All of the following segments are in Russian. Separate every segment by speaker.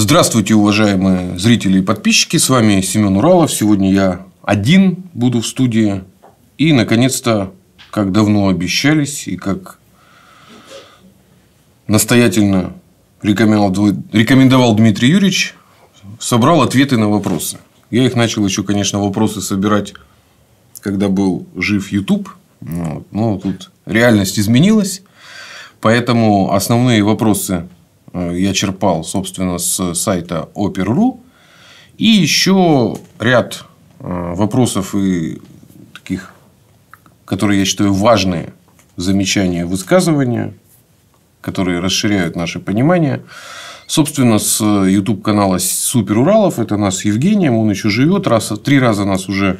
Speaker 1: Здравствуйте, уважаемые зрители и подписчики. С вами Семен Уралов. Сегодня я один буду в студии. И, наконец-то, как давно обещались и как настоятельно рекомендовал Дмитрий Юрьевич, собрал ответы на вопросы. Я их начал еще, конечно, вопросы собирать, когда был жив YouTube. Но тут реальность изменилась. Поэтому основные вопросы Э, я черпал, собственно, с сайта Opera.ru. И еще ряд э, вопросов и таких, которые я считаю важные замечания, высказывания, которые расширяют наше понимание. Собственно, с YouTube канала Супер Уралов это нас с Евгением, он еще живет, раз, три раза нас уже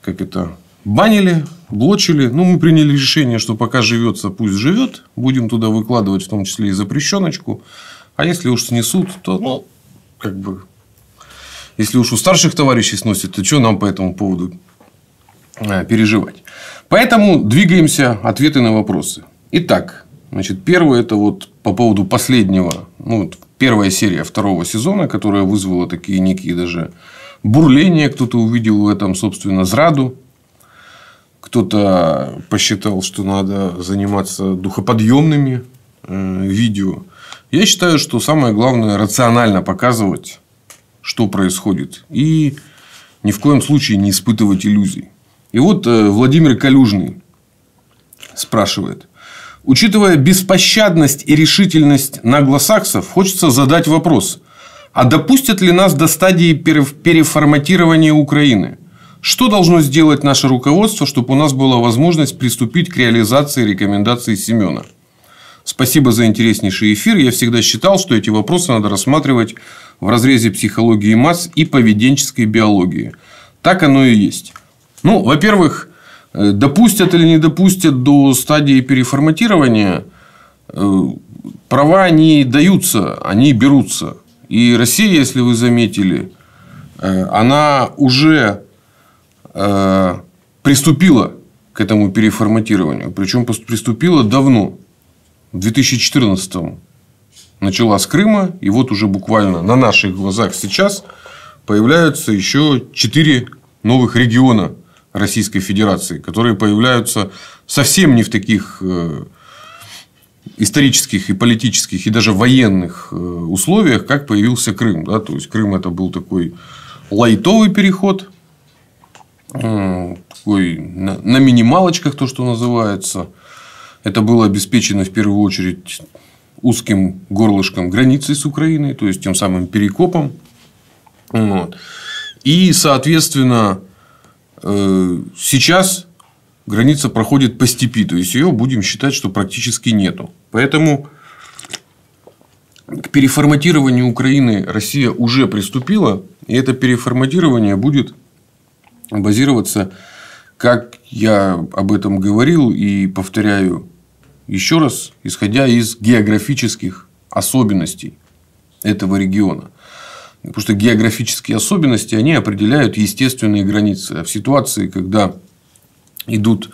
Speaker 1: как это банили, блочили. Ну, мы приняли решение, что пока живется, пусть живет. Будем туда выкладывать, в том числе и запрещеночку. А если уж снесут, то, ну, как бы... Если уж у старших товарищей сносят, то что нам по этому поводу э, переживать? Поэтому двигаемся ответы на вопросы. Итак, значит, первое это вот по поводу последнего, ну, вот первая серия второго сезона, которая вызвала такие некие даже бурления, кто-то увидел в этом, собственно, зраду кто-то посчитал, что надо заниматься духоподъемными э, видео. Я считаю, что самое главное рационально показывать, что происходит. И ни в коем случае не испытывать иллюзий. И вот э, Владимир Калюжный спрашивает. Учитывая беспощадность и решительность наглосаксов, хочется задать вопрос. А допустят ли нас до стадии переформатирования Украины – что должно сделать наше руководство, чтобы у нас была возможность приступить к реализации рекомендаций Семена? Спасибо за интереснейший эфир. Я всегда считал, что эти вопросы надо рассматривать в разрезе психологии масс и поведенческой биологии. Так оно и есть. Ну, во-первых, э, допустят или не допустят до стадии переформатирования, э, права они даются, они берутся. И Россия, если вы заметили, э, она уже Э, приступила к этому переформатированию. Причем приступила давно, в 2014 -м. Начала с Крыма, и вот уже буквально на наших глазах сейчас появляются еще четыре новых региона Российской Федерации, которые появляются совсем не в таких э, исторических и политических и даже военных э, условиях, как появился Крым. Да? То есть Крым это был такой лайтовый переход, Э, такой, на, на минималочках, то, что называется. Это было обеспечено в первую очередь узким горлышком границы с Украиной, то есть тем самым перекопом. Вот. И, соответственно, э, сейчас граница проходит по степи, то есть ее будем считать, что практически нету. Поэтому к переформатированию Украины Россия уже приступила, и это переформатирование будет базироваться. Как я об этом говорил и повторяю еще раз, исходя из географических особенностей этого региона. Потому что географические особенности, они определяют естественные границы. А в ситуации, когда идут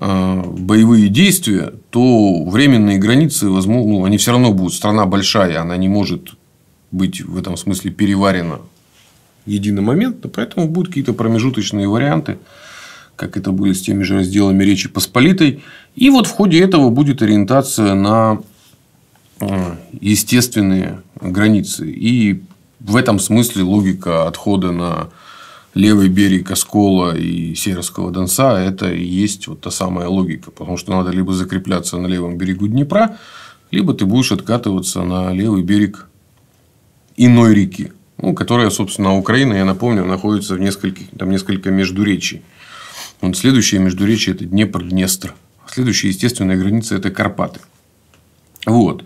Speaker 1: э, боевые действия, то временные границы, возможно, ну, они все равно будут. Страна большая, она не может быть в этом смысле переварена единомоментно, поэтому будут какие-то промежуточные варианты, как это были с теми же разделами Речи Посполитой. И вот в ходе этого будет ориентация на э, естественные границы. И в этом смысле логика отхода на левый берег Оскола и Северского Донца – это и есть вот та самая логика. Потому, что надо либо закрепляться на левом берегу Днепра, либо ты будешь откатываться на левый берег иной реки ну, которая, собственно, Украина, я напомню, находится в нескольких, там несколько междуречий. Вот следующее междуречие – это Днепр-Днестр. Следующая естественная граница – это Карпаты. Вот.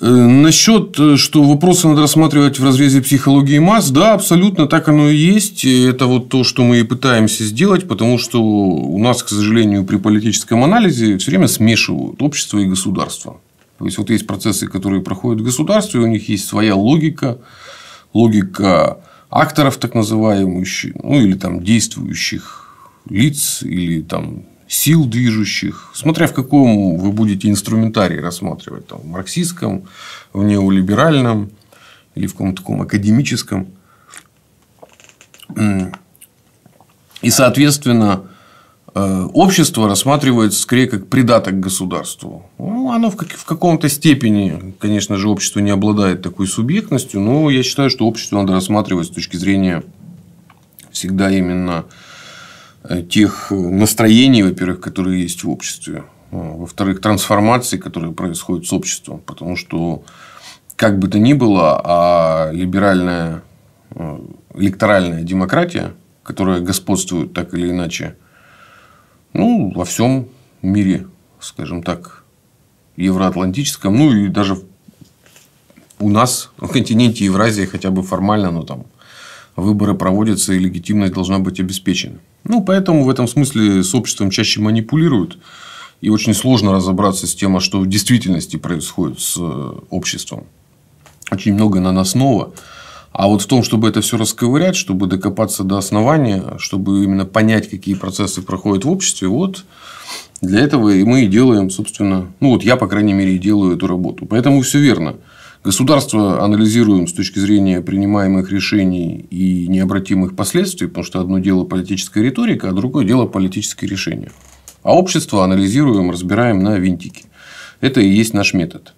Speaker 1: Э, Насчет, э, что вопросы надо рассматривать в разрезе психологии масс, да, абсолютно так оно и есть. Это вот то, что мы и пытаемся сделать, потому что у нас, к сожалению, при политическом анализе все время смешивают общество и государство. То есть, вот есть процессы, которые проходят в государстве, у них есть своя логика, логика акторов так называемых, ну, или там действующих лиц, или там сил движущих, смотря в каком вы будете инструментарии рассматривать, там, в марксистском, в неолиберальном или в каком-то таком академическом. И, соответственно, Э, общество рассматривается скорее как придаток государству. Ну, оно в, как в каком-то степени, конечно же, общество не обладает такой субъектностью, но я считаю, что общество надо рассматривать с точки зрения всегда именно э, тех настроений, во-первых, которые есть в обществе, а, во-вторых, трансформаций, которые происходят с обществом, потому что как бы то ни было, а либеральная э, электоральная демократия, которая господствует так или иначе ну, во всем мире, скажем так, евроатлантическом, ну и даже у нас на континенте Евразии хотя бы формально, но там выборы проводятся и легитимность должна быть обеспечена. Ну, поэтому в этом смысле с обществом чаще манипулируют. И очень сложно разобраться с тем, а что в действительности происходит с э, обществом. Очень много наносного. А вот в том, чтобы это все расковырять, чтобы докопаться до основания, чтобы именно понять, какие процессы проходят в обществе, вот для этого и мы и делаем, собственно, ну вот я, по крайней мере, и делаю эту работу. Поэтому все верно. Государство анализируем с точки зрения принимаемых решений и необратимых последствий, потому что одно дело политическая риторика, а другое дело политические решения. А общество анализируем, разбираем на винтики. Это и есть наш метод.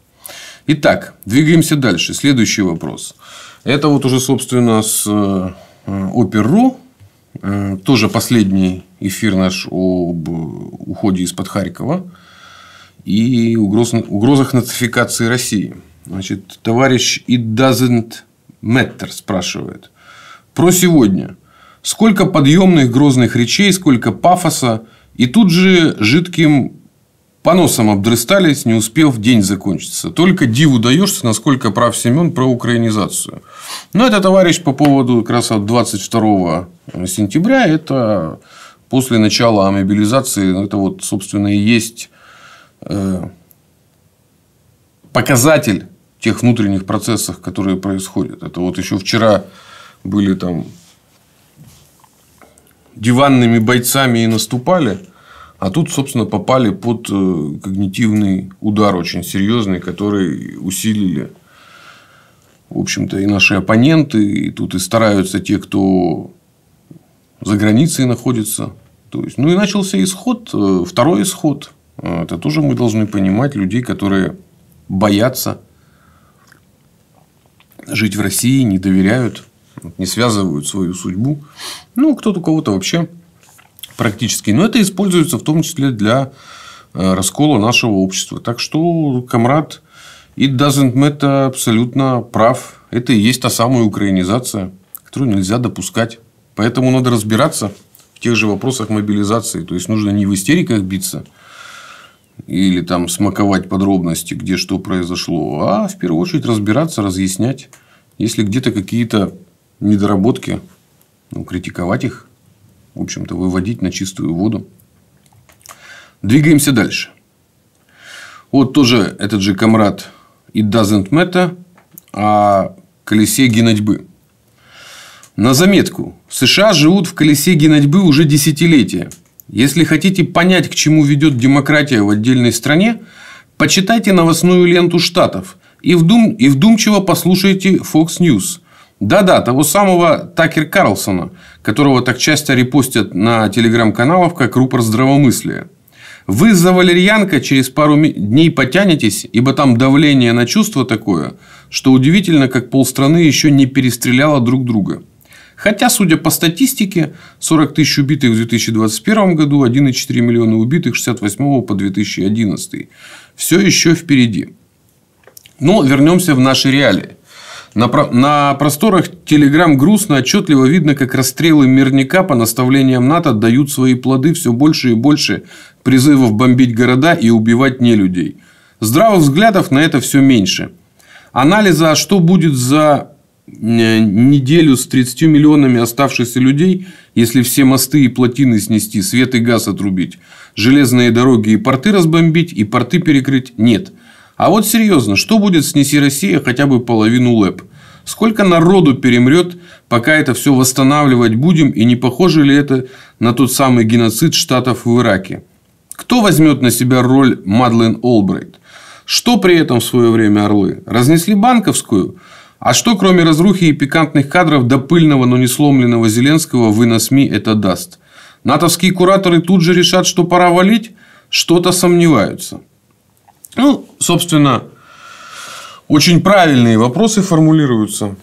Speaker 1: Итак, двигаемся дальше. Следующий вопрос. Это вот уже, собственно, с э, э, Опер.ру. Э, тоже последний эфир наш об уходе из-под Харькова и угрозах нацификации России. Значит, товарищ It doesn't matter спрашивает. Про сегодня. Сколько подъемных грозных речей, сколько пафоса. И тут же жидким по носам обдрыстались, не успев день закончиться. Только диву даешься, насколько прав Семен про украинизацию. Но это, товарищ, по поводу как раз 22 сентября. Это после начала мобилизации. Ну, это вот, собственно, и есть э, показатель тех внутренних процессов, которые происходят. Это вот еще вчера были там диванными бойцами и наступали – а тут, собственно, попали под э, когнитивный удар очень серьезный, который усилили, в общем-то, и наши оппоненты, и тут и стараются те, кто за границей находится. То есть, ну и начался исход, э, второй исход. А, это тоже мы должны понимать людей, которые боятся жить в России, не доверяют, не связывают свою судьбу. Ну, кто-то у кого-то вообще практически. Но это используется в том числе для э, раскола нашего общества. Так что, комрад, it doesn't matter абсолютно прав. Это и есть та самая украинизация, которую нельзя допускать. Поэтому надо разбираться в тех же вопросах мобилизации. То есть, нужно не в истериках биться, или там смаковать подробности, где что произошло, а в первую очередь разбираться, разъяснять. Если где-то какие-то недоработки, ну, критиковать их в общем-то, выводить на чистую воду. Двигаемся дальше. Вот тоже этот же комрад и Doesn't Matter о колесе генодьбы. На заметку. В США живут в колесе генодьбы уже десятилетия. Если хотите понять, к чему ведет демократия в отдельной стране, почитайте новостную ленту Штатов и вдумчиво послушайте Fox News – да-да, того самого Такер Карлсона, которого так часто репостят на телеграм-каналах как рупор здравомыслия. Вы за валерьянка через пару дней потянетесь, ибо там давление на чувство такое, что удивительно, как полстраны еще не перестреляло друг друга. Хотя, судя по статистике, 40 тысяч убитых в 2021 году, 1,4 миллиона убитых 68 по 2011. Все еще впереди. Но ну, вернемся в наши реалии. На, про... на просторах Телеграм грустно отчетливо видно, как расстрелы мирника по наставлениям НАТО дают свои плоды все больше и больше призывов бомбить города и убивать нелюдей. Здравых взглядов на это все меньше. Анализа, что будет за э, неделю с 30 миллионами оставшихся людей, если все мосты и плотины снести, свет и газ отрубить, железные дороги и порты разбомбить, и порты перекрыть, нет – а вот серьезно, что будет снеси Россия хотя бы половину ЛЭП? Сколько народу перемрет, пока это все восстанавливать будем, и не похоже ли это на тот самый геноцид штатов в Ираке? Кто возьмет на себя роль Мадлен Олбрайт? Что при этом в свое время орлы? Разнесли банковскую? А что, кроме разрухи и пикантных кадров до пыльного, но не сломленного Зеленского, вы на СМИ это даст? Натовские кураторы тут же решат, что пора валить? Что-то сомневаются. Ну, собственно, очень правильные вопросы формулируются.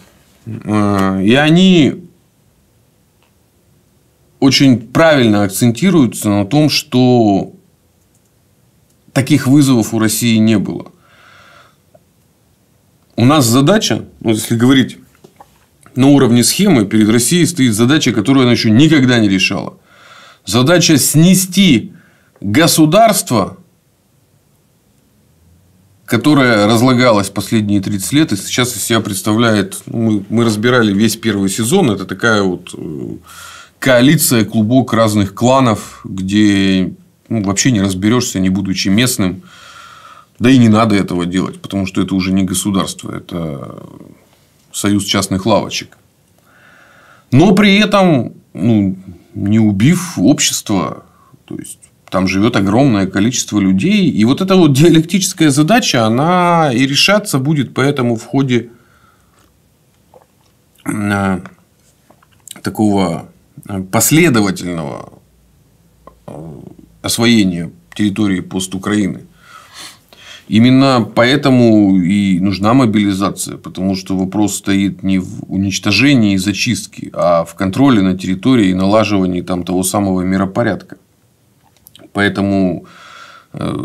Speaker 1: Э, и они очень правильно акцентируются на том, что таких вызовов у России не было. У нас задача, ну, если говорить на уровне схемы, перед Россией стоит задача, которую она еще никогда не решала. Задача снести государство которая разлагалась последние 30 лет и сейчас из себя представляет... Ну, мы, мы разбирали весь первый сезон. Это такая вот э, коалиция, клубок разных кланов, где ну, вообще не разберешься, не будучи местным. Да и не надо этого делать, потому что это уже не государство, это союз частных лавочек. Но при этом ну, не убив общество, то есть там живет огромное количество людей. И вот эта вот диалектическая задача, она и решаться будет поэтому в ходе э, такого э, последовательного э, освоения территории постукраины. Именно поэтому и нужна мобилизация, потому что вопрос стоит не в уничтожении и зачистке, а в контроле на территории и налаживании там того самого миропорядка. Поэтому э,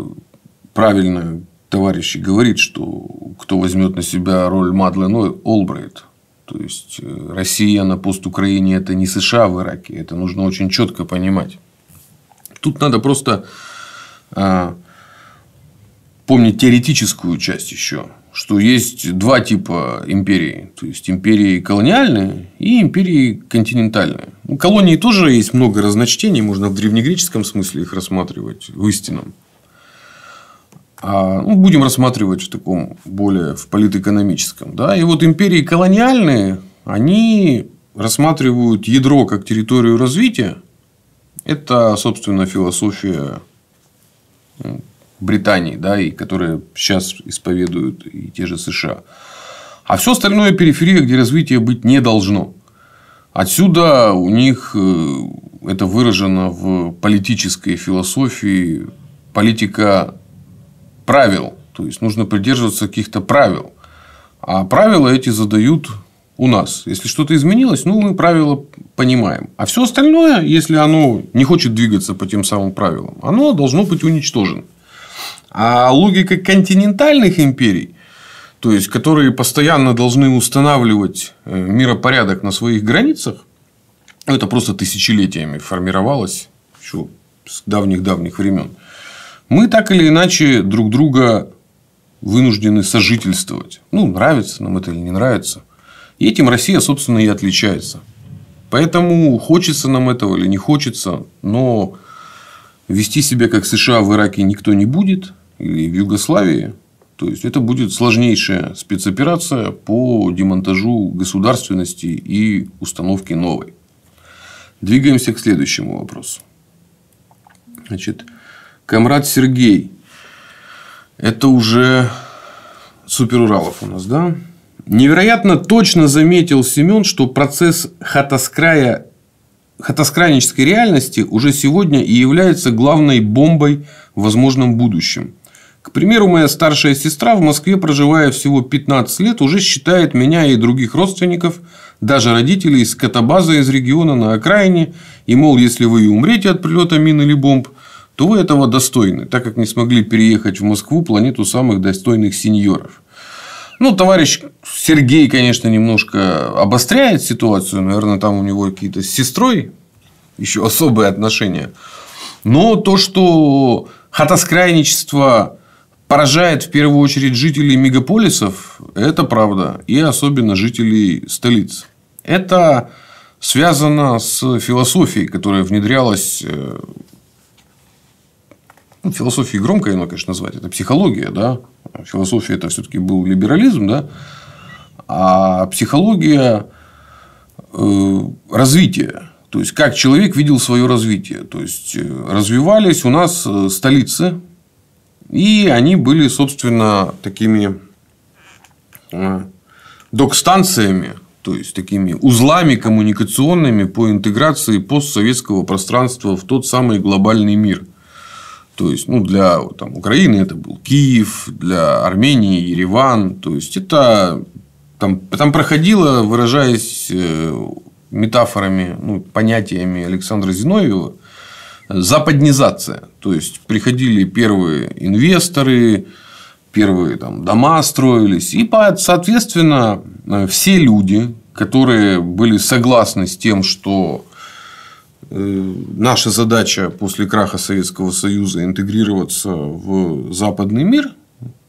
Speaker 1: правильно товарищи говорит, что кто возьмет на себя роль Мадлен ну, Олбрайт. То есть э, Россия на пост Украине это не США в Ираке. Это нужно очень четко понимать. Тут надо просто э, помнить теоретическую часть еще, что есть два типа империи. То есть империи колониальные и империи континентальные. У колонии тоже есть много разночтений, можно в древнегреческом смысле их рассматривать, в истинном. А, ну, будем рассматривать в таком более в политэкономическом. Да? И вот империи колониальные, они рассматривают ядро как территорию развития. Это, собственно, философия Британии, да, и которая сейчас исповедуют и те же США. А все остальное периферия, где развитие быть не должно. Отсюда у них э, это выражено в политической философии политика правил. То есть нужно придерживаться каких-то правил. А правила эти задают у нас. Если что-то изменилось, ну, мы правила понимаем. А все остальное, если оно не хочет двигаться по тем самым правилам, оно должно быть уничтожено. А логика континентальных империй то есть которые постоянно должны устанавливать э, миропорядок на своих границах, ну, это просто тысячелетиями формировалось еще с давних-давних времен. Мы так или иначе друг друга вынуждены сожительствовать. Ну, нравится нам это или не нравится. И этим Россия, собственно, и отличается. Поэтому хочется нам этого или не хочется, но вести себя как США в Ираке никто не будет, или в Югославии, то есть, это будет сложнейшая спецоперация по демонтажу государственности и установке новой. Двигаемся к следующему вопросу. Значит, Камрад Сергей. Это уже Супер Уралов у нас, да? Невероятно точно заметил Семен, что процесс хатаскрая, хатаскрайнической реальности уже сегодня и является главной бомбой в возможном будущем. К примеру, моя старшая сестра в Москве, проживая всего 15 лет, уже считает меня и других родственников, даже родителей из катабазы из региона на окраине, и, мол, если вы и умрете от прилета мин или бомб, то вы этого достойны, так как не смогли переехать в Москву, планету самых достойных сеньоров. Ну, товарищ Сергей, конечно, немножко обостряет ситуацию. Наверное, там у него какие-то с сестрой еще особые отношения. Но то, что хатоскрайничество поражает в первую очередь жителей мегаполисов, это правда, и особенно жителей столиц. Это связано с философией, которая внедрялась философии э, ну, философией громко ее, конечно, назвать, это психология, да. Философия это все-таки был либерализм, да. А психология э, развития. То есть, как человек видел свое развитие. То есть, э, развивались у нас столицы, и они были, собственно, такими э, док-станциями, то есть такими узлами коммуникационными по интеграции постсоветского пространства в тот самый глобальный мир. То есть, ну, для там, Украины это был Киев, для Армении Ереван. То есть, это там, там проходило, выражаясь э, метафорами, ну, понятиями Александра Зиновьева, западнизация. То есть, приходили первые инвесторы, первые там, дома строились. И, соответственно, э, все люди, которые были согласны с тем, что э, наша задача после краха Советского Союза интегрироваться в западный мир.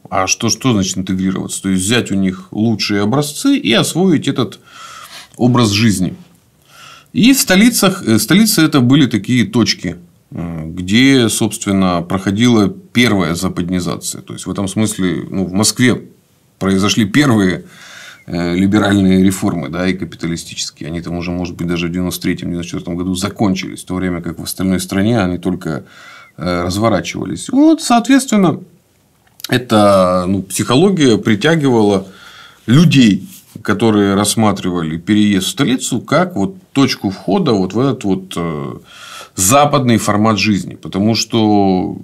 Speaker 1: А что, что значит интегрироваться? То есть, взять у них лучшие образцы и освоить этот образ жизни. И в столицах, э, столицы это были такие точки где, собственно, проходила первая западнизация. То есть, в этом смысле ну, в Москве произошли первые э, либеральные реформы, да, и капиталистические. Они там уже, может быть, даже в 93-94 году закончились, в то время как в остальной стране они только э, разворачивались. Вот, соответственно, эта ну, психология притягивала людей, которые рассматривали переезд в столицу как вот точку входа вот в этот вот э, западный формат жизни. Потому что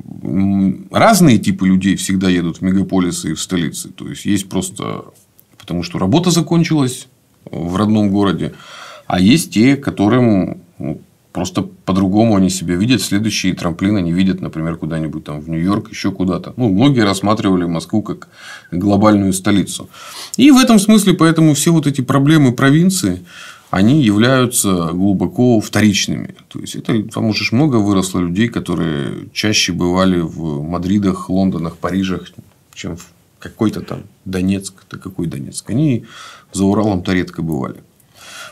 Speaker 1: разные типы людей всегда едут в мегаполисы и в столицы. То есть, есть просто потому, что работа закончилась в родном городе. А есть те, которым ну, просто по-другому они себя видят. Следующие трамплины не видят, например, куда-нибудь там в Нью-Йорк, еще куда-то. Ну, многие рассматривали Москву как глобальную столицу. И в этом смысле, поэтому все вот эти проблемы провинции, они являются глубоко вторичными. То есть, это, потому что много выросло людей, которые чаще бывали в Мадридах, Лондонах, Парижах, чем в какой-то там Донецк. Да какой Донецк? Они за Уралом-то редко бывали.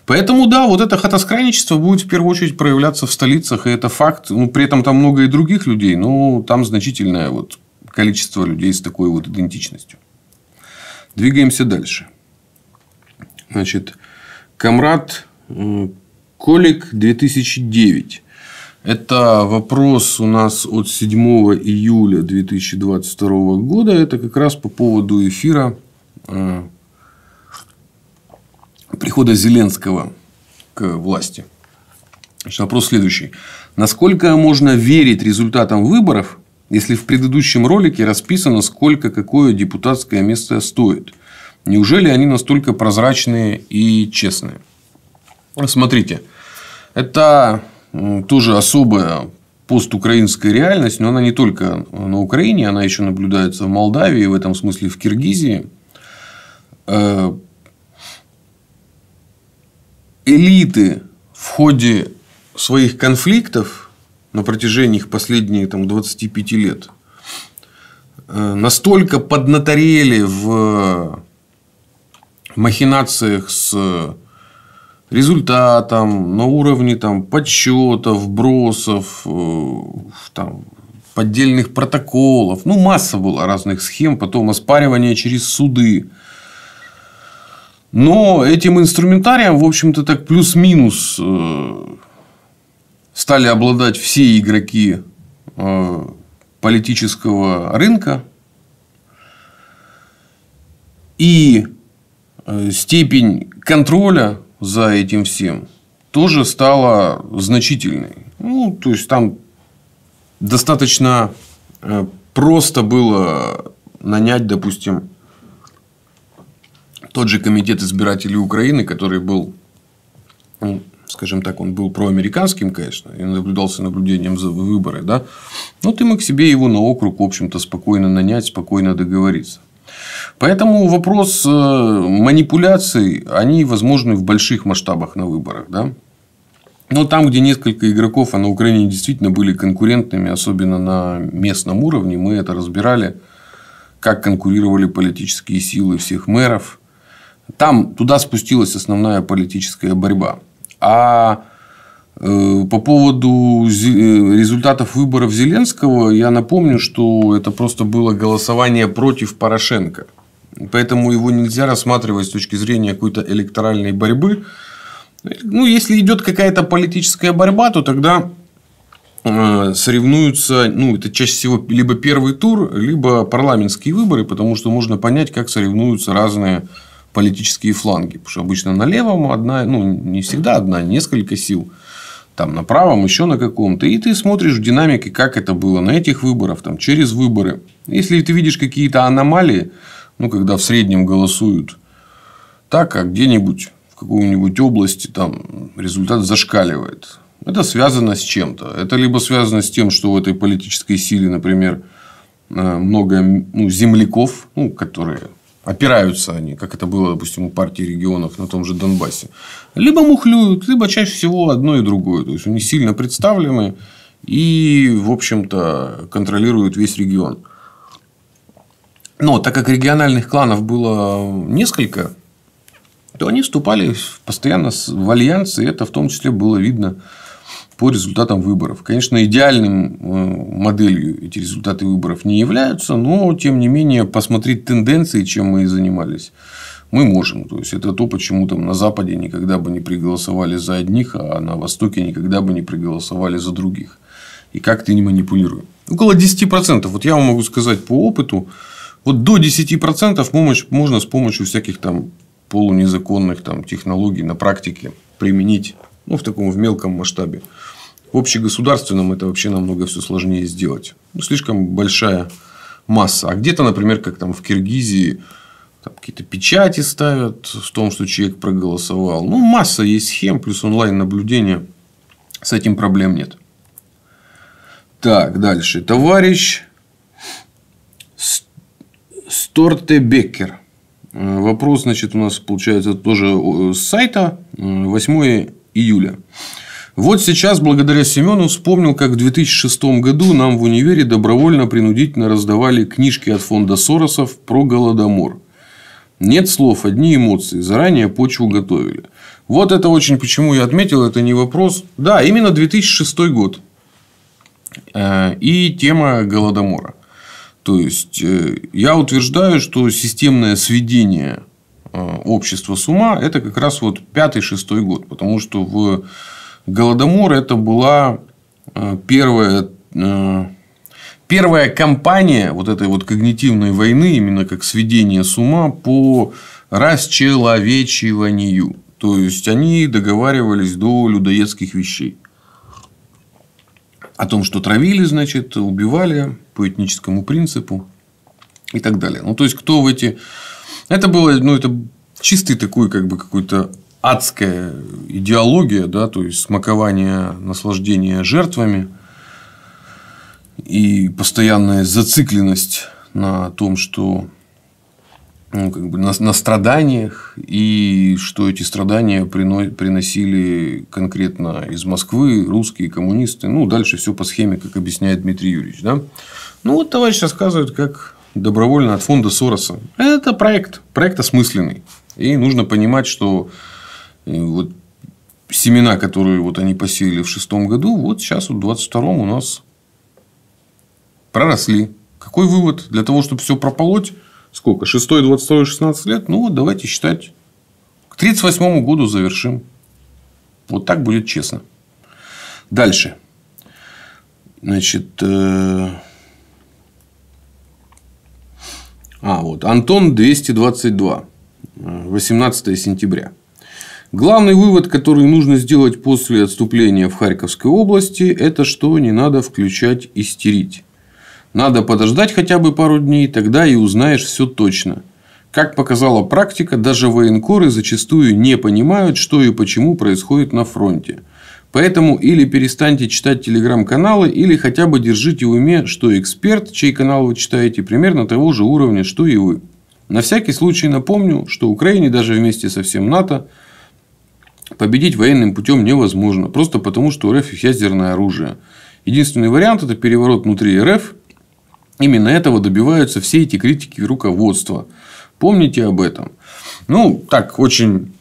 Speaker 1: Поэтому, да, вот это хатоскраничество будет в первую очередь проявляться в столицах, и это факт. Ну, при этом там много и других людей, но там значительное вот количество людей с такой вот идентичностью. Двигаемся дальше. Значит, Камрад э, Колик 2009. Это вопрос у нас от 7 июля 2022 года. Это как раз по поводу эфира э, прихода Зеленского к власти. Значит, вопрос следующий. Насколько можно верить результатам выборов, если в предыдущем ролике расписано, сколько какое депутатское место стоит – Неужели они настолько прозрачные и честные? Смотрите, это тоже особая постукраинская реальность, но она не только на Украине, она еще наблюдается в Молдавии, в этом смысле в Киргизии. Э, элиты в ходе своих конфликтов на протяжении их последних там, 25 лет э, настолько поднаторели в махинациях с э, результатом, на уровне там, подсчетов, бросов, э, там, поддельных протоколов. Ну, масса была разных схем, потом оспаривание через суды. Но этим инструментарием, в общем-то, так плюс-минус э, стали обладать все игроки политического рынка. И Э, степень контроля за этим всем тоже стала значительной. Ну, то есть там достаточно э, просто было нанять, допустим, тот же комитет избирателей Украины, который был, ну, скажем так, он был проамериканским, конечно, и наблюдался наблюдением за выборы, да, но ты мог себе его на округ, в общем-то, спокойно нанять, спокойно договориться. Поэтому вопрос э, манипуляций, они возможны в больших масштабах на выборах. Да? Но там, где несколько игроков, а на Украине действительно были конкурентными, особенно на местном уровне, мы это разбирали, как конкурировали политические силы всех мэров. Там туда спустилась основная политическая борьба. А Э, по поводу э, результатов выборов Зеленского, я напомню, что это просто было голосование против Порошенко. Поэтому его нельзя рассматривать с точки зрения какой-то электоральной борьбы. Ну, если идет какая-то политическая борьба, то тогда э, соревнуются, ну, это чаще всего либо первый тур, либо парламентские выборы, потому что можно понять, как соревнуются разные политические фланги. Потому что обычно на левом одна, ну, не всегда одна, несколько сил – там на правом, еще на каком-то. И ты смотришь в динамике, как это было на этих выборах, там, через выборы. Если ты видишь какие-то аномалии, ну, когда в среднем голосуют так, а где-нибудь в какой-нибудь области там результат зашкаливает. Это связано с чем-то. Это либо связано с тем, что в этой политической силе, например, э, много ну, земляков, ну, которые опираются они, как это было, допустим, у партии регионов на том же Донбассе. Либо мухлюют, либо чаще всего одно и другое. То есть, они сильно представлены и, в общем-то, контролируют весь регион. Но так как региональных кланов было несколько, то они вступали постоянно в альянсы, и это в том числе было видно по результатам выборов. Конечно, идеальным э, моделью эти результаты выборов не являются, но, тем не менее, посмотреть тенденции, чем мы и занимались, мы можем. То есть, это то, почему там на Западе никогда бы не проголосовали за одних, а на Востоке никогда бы не проголосовали за других. И как ты не манипулируем. Около 10%. Вот я вам могу сказать по опыту, вот до 10% можно с помощью всяких там полунезаконных там, технологий на практике применить ну, в таком в мелком масштабе общегосударственном это вообще намного все сложнее сделать. Ну, слишком большая масса. А где-то, например, как там в Киргизии, какие-то печати ставят в том, что человек проголосовал. Ну, масса есть схем, плюс онлайн-наблюдение. С этим проблем нет. Так, дальше. Товарищ сторте Беккер э, Вопрос, значит, у нас получается тоже э, с сайта 8 э, июля. Вот сейчас, благодаря Семену, вспомнил, как в 2006 году нам в универе добровольно-принудительно раздавали книжки от фонда Соросов про Голодомор. Нет слов, одни эмоции. Заранее почву готовили. Вот это очень, почему я отметил, это не вопрос. Да, именно 2006 год. Э, и тема Голодомора. То есть, э, я утверждаю, что системное сведение э, общества с ума – это как раз вот 5-6 год. Потому, что в Голодомор – это была э, первая, э, первая кампания вот этой вот когнитивной войны, именно как сведение с ума по расчеловечиванию. То есть, они договаривались до людоедских вещей. О том, что травили, значит, убивали по этническому принципу и так далее. Ну, то есть, кто в эти... Это было, ну, это чистый такой, как бы, какой-то адская идеология, да, то есть смакование наслаждения жертвами и постоянная зацикленность на том, что ну, как бы на, на страданиях, и что эти страдания прино приносили конкретно из Москвы русские коммунисты. Ну, дальше все по схеме, как объясняет Дмитрий Юрьевич. Да? Ну, вот товарищ рассказывает, как добровольно от фонда Сороса. Это проект, проект осмысленный. И нужно понимать, что вот семена, которые вот они посеяли в шестом году, вот сейчас вот в втором у нас проросли. Какой вывод? Для того, чтобы все прополоть, сколько? 6, 22, шестнадцать лет? Ну, вот давайте считать. К тридцать восьмому году завершим. Вот так будет честно. Дальше. Значит, э, а вот Антон 222, 18 э, сентября. Главный вывод, который нужно сделать после отступления в Харьковской области, это что не надо включать истерить. Надо подождать хотя бы пару дней, тогда и узнаешь все точно. Как показала практика, даже военкоры зачастую не понимают, что и почему происходит на фронте. Поэтому или перестаньте читать телеграм-каналы, или хотя бы держите в уме, что эксперт, чей канал вы читаете, примерно того же уровня, что и вы. На всякий случай напомню, что Украине даже вместе со всем НАТО – победить военным путем невозможно, просто потому, что РФ есть ядерное оружие. Единственный вариант – это переворот внутри РФ. Именно этого добиваются все эти критики руководства. Помните об этом. Ну, так, очень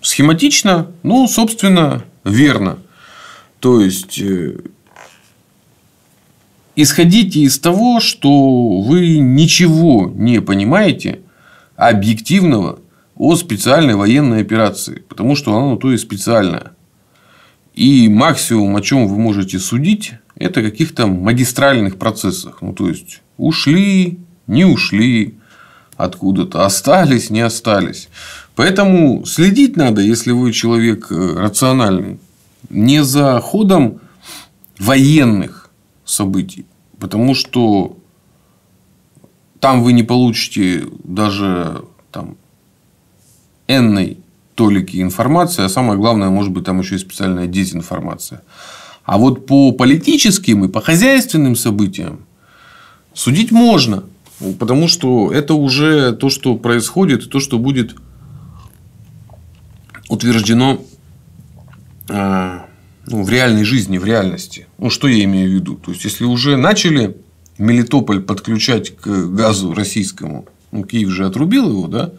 Speaker 1: схематично, ну, собственно, верно. То есть, э, исходите из того, что вы ничего не понимаете объективного о специальной военной операции, потому что она ну, то и специальная. И максимум, о чем вы можете судить, это каких-то магистральных процессах. Ну, то есть, ушли, не ушли, откуда-то остались, не остались. Поэтому следить надо, если вы человек э, рациональный, не за ходом военных событий, потому что там вы не получите даже там, энной толики информации, а самое главное, может быть, там еще и специальная дезинформация. А вот по политическим и по хозяйственным событиям судить можно, потому что это уже то, что происходит, то, что будет утверждено а, ну, в реальной жизни, в реальности. Ну, что я имею в виду? То есть, если уже начали Мелитополь подключать к газу российскому, ну, Киев же отрубил его, да,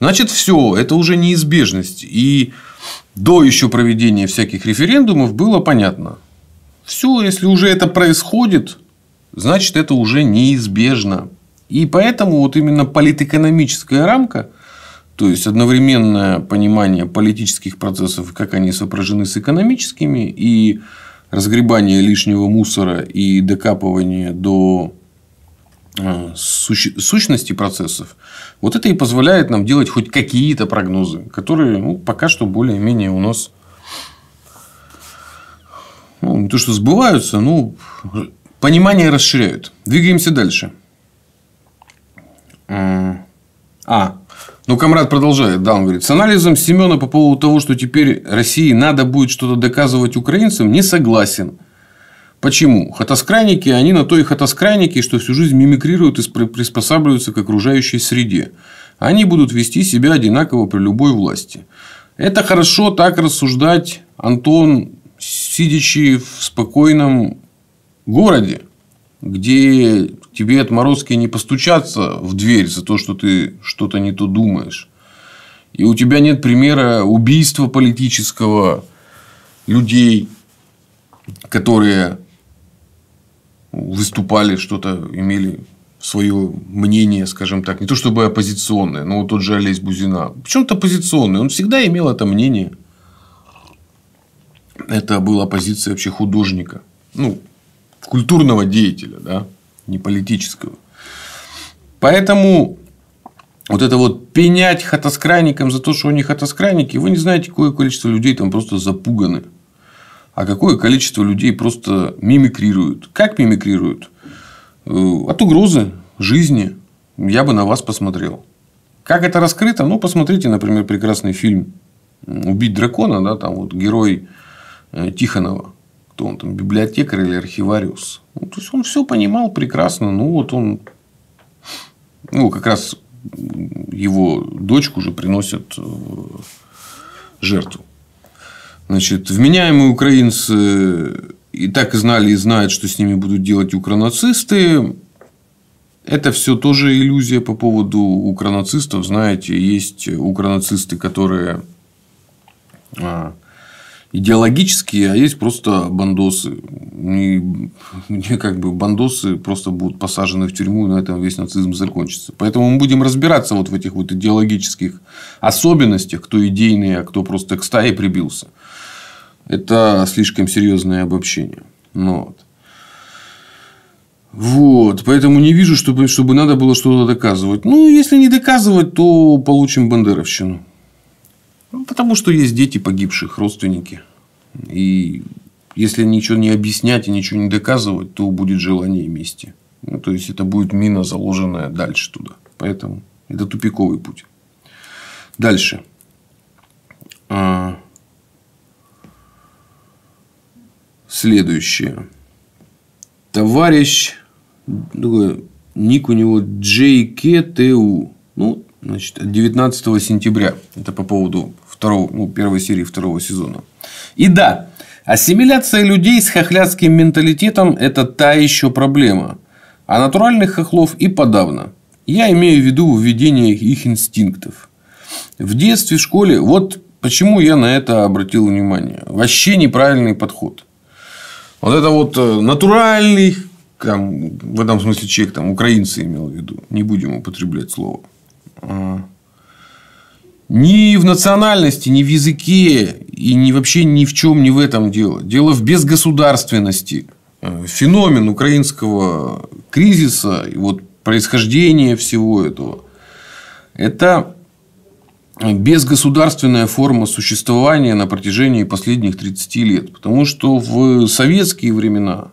Speaker 1: Значит, все, это уже неизбежность. И до еще проведения всяких референдумов было понятно. Все, если уже это происходит, значит, это уже неизбежно. И поэтому вот именно политэкономическая рамка, то есть одновременное понимание политических процессов, как они сопряжены с экономическими, и разгребание лишнего мусора и докапывание до Э, сущности процессов, вот это и позволяет нам делать хоть какие-то прогнозы, которые ну, пока что более-менее у нас ну, не то что сбываются, но понимание расширяют. Двигаемся дальше. Э, а, ну, Камрад продолжает, да, он говорит, с анализом Семена по поводу того, что теперь России надо будет что-то доказывать украинцам, не согласен. Почему? Хатоскрайники, они на то и хатоскрайники, что всю жизнь мимикрируют и приспосабливаются к окружающей среде. Они будут вести себя одинаково при любой власти. Это хорошо так рассуждать, Антон, сидящий в спокойном городе, где тебе отморозки не постучатся в дверь за то, что ты что-то не то думаешь. И у тебя нет примера убийства политического людей, которые выступали, что-то имели свое мнение, скажем так, не то чтобы оппозиционное, но вот тот же Олесь Бузина, почему-то оппозиционный, он всегда имел это мнение. Это была позиция вообще художника, ну, культурного деятеля, да, не политического. Поэтому вот это вот пенять хатоскрайникам за то, что они хатоскрайники, вы не знаете, какое количество людей там просто запуганы а какое количество людей просто мимикрируют. Как мимикрируют? Э, от угрозы жизни я бы на вас посмотрел. Как это раскрыто? Ну, посмотрите, например, прекрасный фильм «Убить дракона», да, там вот герой э, Тихонова, кто он там, библиотекарь или архивариус. Ну, то есть он все понимал прекрасно, ну вот он, ну как раз его дочку уже приносят э, жертву. Значит, вменяемые украинцы и так и знали, и знают, что с ними будут делать укронацисты. Это все тоже иллюзия по поводу укронацистов. Знаете, есть укронацисты, которые а, идеологические, а есть просто бандосы. И мне как бы бандосы просто будут посажены в тюрьму, и на этом весь нацизм закончится. Поэтому мы будем разбираться вот в этих вот идеологических особенностях, кто идейный, а кто просто к стае прибился. Это слишком серьезное обобщение. Ну, вот. Вот, поэтому не вижу, чтобы, чтобы надо было что-то доказывать. Ну, если не доказывать, то получим бандеровщину. Ну, потому что есть дети погибших, родственники. И если ничего не объяснять и ничего не доказывать, то будет желание мести. Ну, то есть это будет мина, заложенная дальше туда. Поэтому это тупиковый путь. Дальше. А, следующее. Товарищ, ник у него JKTU. Ну, значит, 19 сентября. Это по поводу второго, ну, первой серии второго сезона. И да, ассимиляция людей с хохлядским менталитетом – это та еще проблема. А натуральных хохлов и подавно. Я имею в виду введение их инстинктов. В детстве, в школе, вот почему я на это обратил внимание. Вообще неправильный подход. Вот это вот э, натуральный, там, в этом смысле человек, там, украинцы имел в виду, не будем употреблять слово. А. Ни в национальности, ни в языке, и ни вообще ни в чем не в этом дело. Дело в безгосударственности. Э, феномен украинского кризиса и вот происхождение всего этого – это безгосударственная форма существования на протяжении последних 30 лет. Потому что в советские времена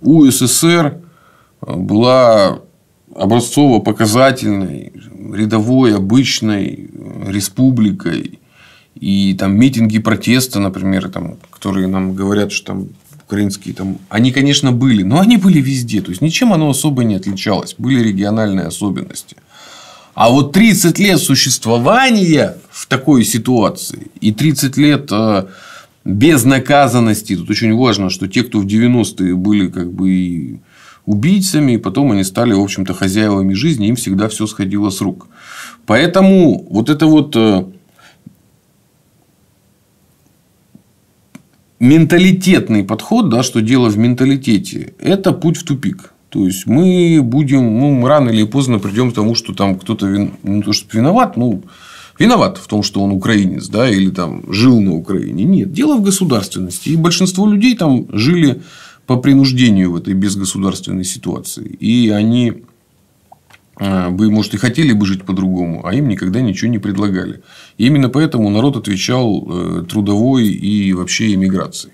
Speaker 1: у СССР э, была образцово-показательной, рядовой, обычной э, республикой. И там митинги протеста, например, там, которые нам говорят, что там украинские там, они, конечно, были, но они были везде. То есть ничем оно особо не отличалось. Были региональные особенности. А вот 30 лет существования в такой ситуации и 30 лет э, безнаказанности, тут очень важно, что те, кто в 90-е были как бы убийцами, и потом они стали, в общем-то, хозяевами жизни, им всегда все сходило с рук. Поэтому вот это вот э, менталитетный подход, да, что дело в менталитете, это путь в тупик. То есть мы будем, ну, мы рано или поздно придем к тому, что там кто-то вин... не то, что виноват, ну, виноват в том, что он украинец, да, или там жил на Украине. Нет, дело в государственности. И большинство людей там жили по принуждению в этой безгосударственной ситуации. И они бы, а, может, и хотели бы жить по-другому, а им никогда ничего не предлагали. И именно поэтому народ отвечал э, трудовой и вообще эмиграцией.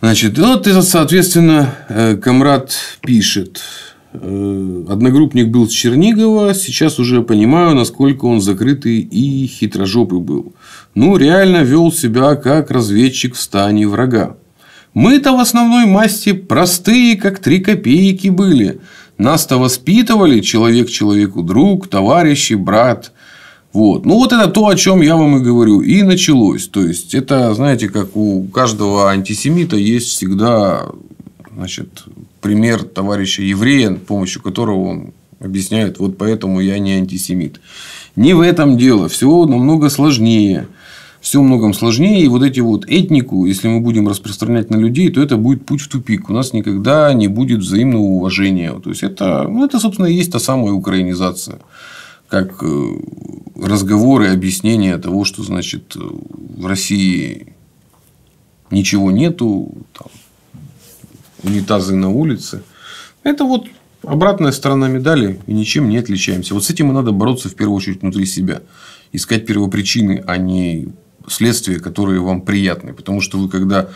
Speaker 1: Значит, вот ну, этот, соответственно, э, комрад пишет. Э, одногруппник был с Чернигова, сейчас уже понимаю, насколько он закрытый и хитрожопый был. Ну, реально вел себя как разведчик в стане врага. Мы-то в основной масти простые, как три копейки были. Нас-то воспитывали человек человеку друг, товарищ и брат. Вот. Ну, вот это то, о чем я вам и говорю. И началось. То есть, это, знаете, как у каждого антисемита есть всегда значит, пример товарища еврея, помощью которого он объясняет, вот поэтому я не антисемит. Не в этом дело. Все намного сложнее. Все многом сложнее. И вот эти вот этнику, если мы будем распространять на людей, то это будет путь в тупик. У нас никогда не будет взаимного уважения. То есть, это, ну, это собственно, и есть та самая украинизация как э, разговоры, объяснения того, что значит э, в России ничего нету, там, унитазы на улице. Это вот обратная сторона медали, и ничем не отличаемся. Вот с этим и надо бороться в первую очередь внутри себя. Искать первопричины, а не следствия, которые вам приятны. Потому что вы, когда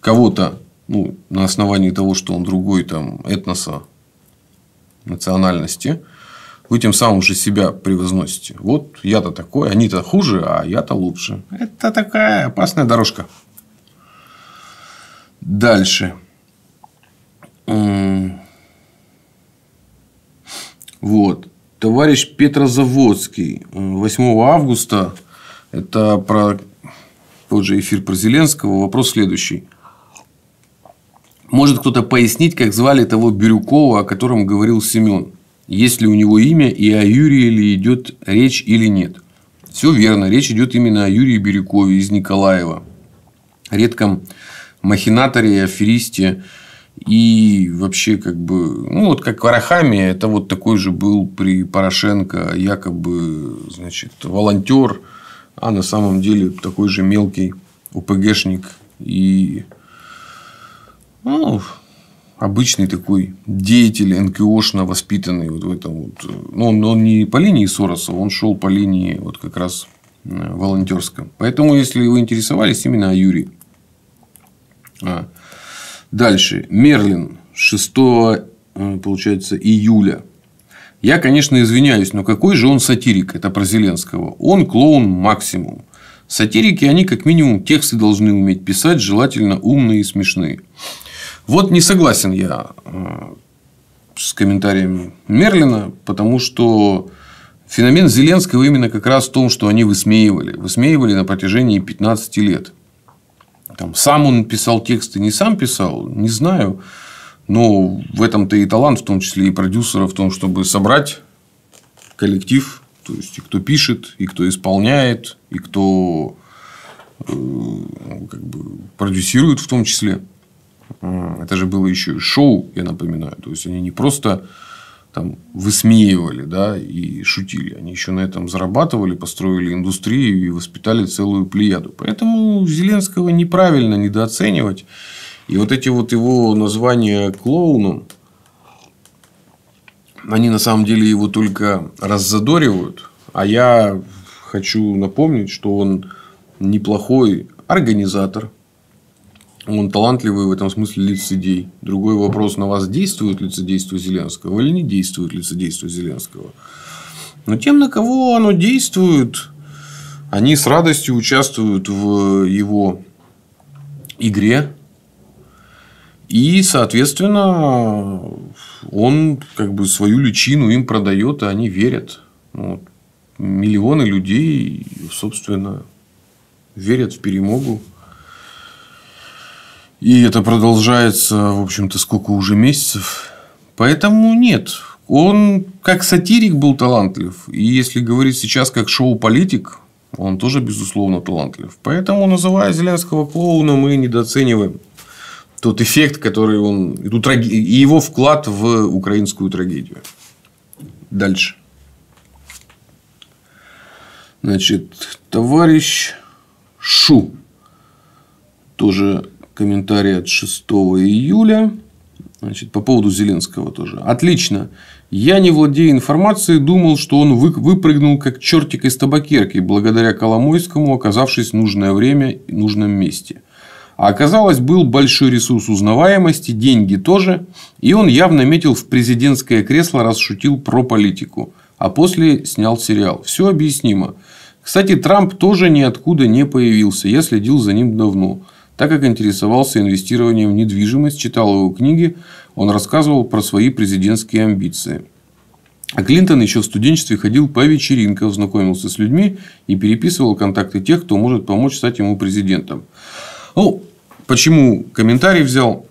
Speaker 1: кого-то ну, на основании того, что он другой там, этноса, национальности, вы тем самым уже себя превозносите. Вот я-то такой, они-то хуже, а я-то лучше. Это такая опасная дорожка. Дальше. Вот. Товарищ Петрозаводский 8 августа, это про тот же эфир про Зеленского, вопрос следующий. Может кто-то пояснить, как звали того Бирюкова, о котором говорил Семен? есть ли у него имя и о Юрии ли идет речь или нет. Все верно, речь идет именно о Юрии Бирюкове из Николаева, редком махинаторе и аферисте, и вообще, как бы, ну, вот как Арахами, это вот такой же был при Порошенко, а якобы, значит, волонтер, а на самом деле такой же мелкий ОПГшник и ну, обычный такой деятель НКОшно воспитанный вот в этом вот. но ну, он, он не по линии Сороса, он шел по линии вот как раз э, волонтерском. Поэтому, если вы интересовались, именно о Юрии. А. Дальше. Мерлин. 6 э, получается, июля. Я, конечно, извиняюсь, но какой же он сатирик? Это про Зеленского. Он клоун максимум. Сатирики, они как минимум тексты должны уметь писать, желательно умные и смешные. Вот не согласен я э, с комментариями Мерлина, потому что феномен Зеленского именно как раз в том, что они высмеивали. Высмеивали на протяжении 15 лет. Там, сам он писал тексты, не сам писал, не знаю. Но в этом-то и талант, в том числе и продюсера, в том, чтобы собрать коллектив, то есть и кто пишет, и кто исполняет, и кто э, как бы, продюсирует в том числе. Это же было еще и шоу, я напоминаю. То есть, они не просто там высмеивали да, и шутили. Они еще на этом зарабатывали, построили индустрию и воспитали целую плеяду. Поэтому Зеленского неправильно недооценивать. И вот эти вот его названия клоуном, они на самом деле его только раззадоривают. А я хочу напомнить, что он неплохой организатор, он талантливый в этом смысле лицедей. Другой вопрос, на вас действует лицедейство Зеленского или не действует лицедейство Зеленского. Но тем, на кого оно действует, они с радостью участвуют в его игре. И, соответственно, он как бы свою личину им продает, и они верят. Ну вот. Миллионы людей, собственно, верят в перемогу и это продолжается, в общем-то, сколько уже месяцев. Поэтому нет. Он как сатирик был талантлив. И если говорить сейчас как шоу-политик, он тоже, безусловно, талантлив. Поэтому, называя Зеленского клоуном, мы недооцениваем тот эффект, который он... И его вклад в украинскую трагедию. Дальше. Значит, товарищ Шу тоже комментарий от 6 июля. Значит, по поводу Зеленского тоже. Отлично. Я, не владея информацией, думал, что он выпрыгнул как чертик из табакерки, благодаря Коломойскому, оказавшись в нужное время и нужном месте. А оказалось, был большой ресурс узнаваемости, деньги тоже, и он явно метил в президентское кресло, расшутил про политику, а после снял сериал. Все объяснимо. Кстати, Трамп тоже ниоткуда не появился, я следил за ним давно. Так как интересовался инвестированием в недвижимость, читал его книги, он рассказывал про свои президентские амбиции. А Клинтон еще в студенчестве ходил по вечеринкам, знакомился с людьми и переписывал контакты тех, кто может помочь стать ему президентом. Ну, почему комментарий взял?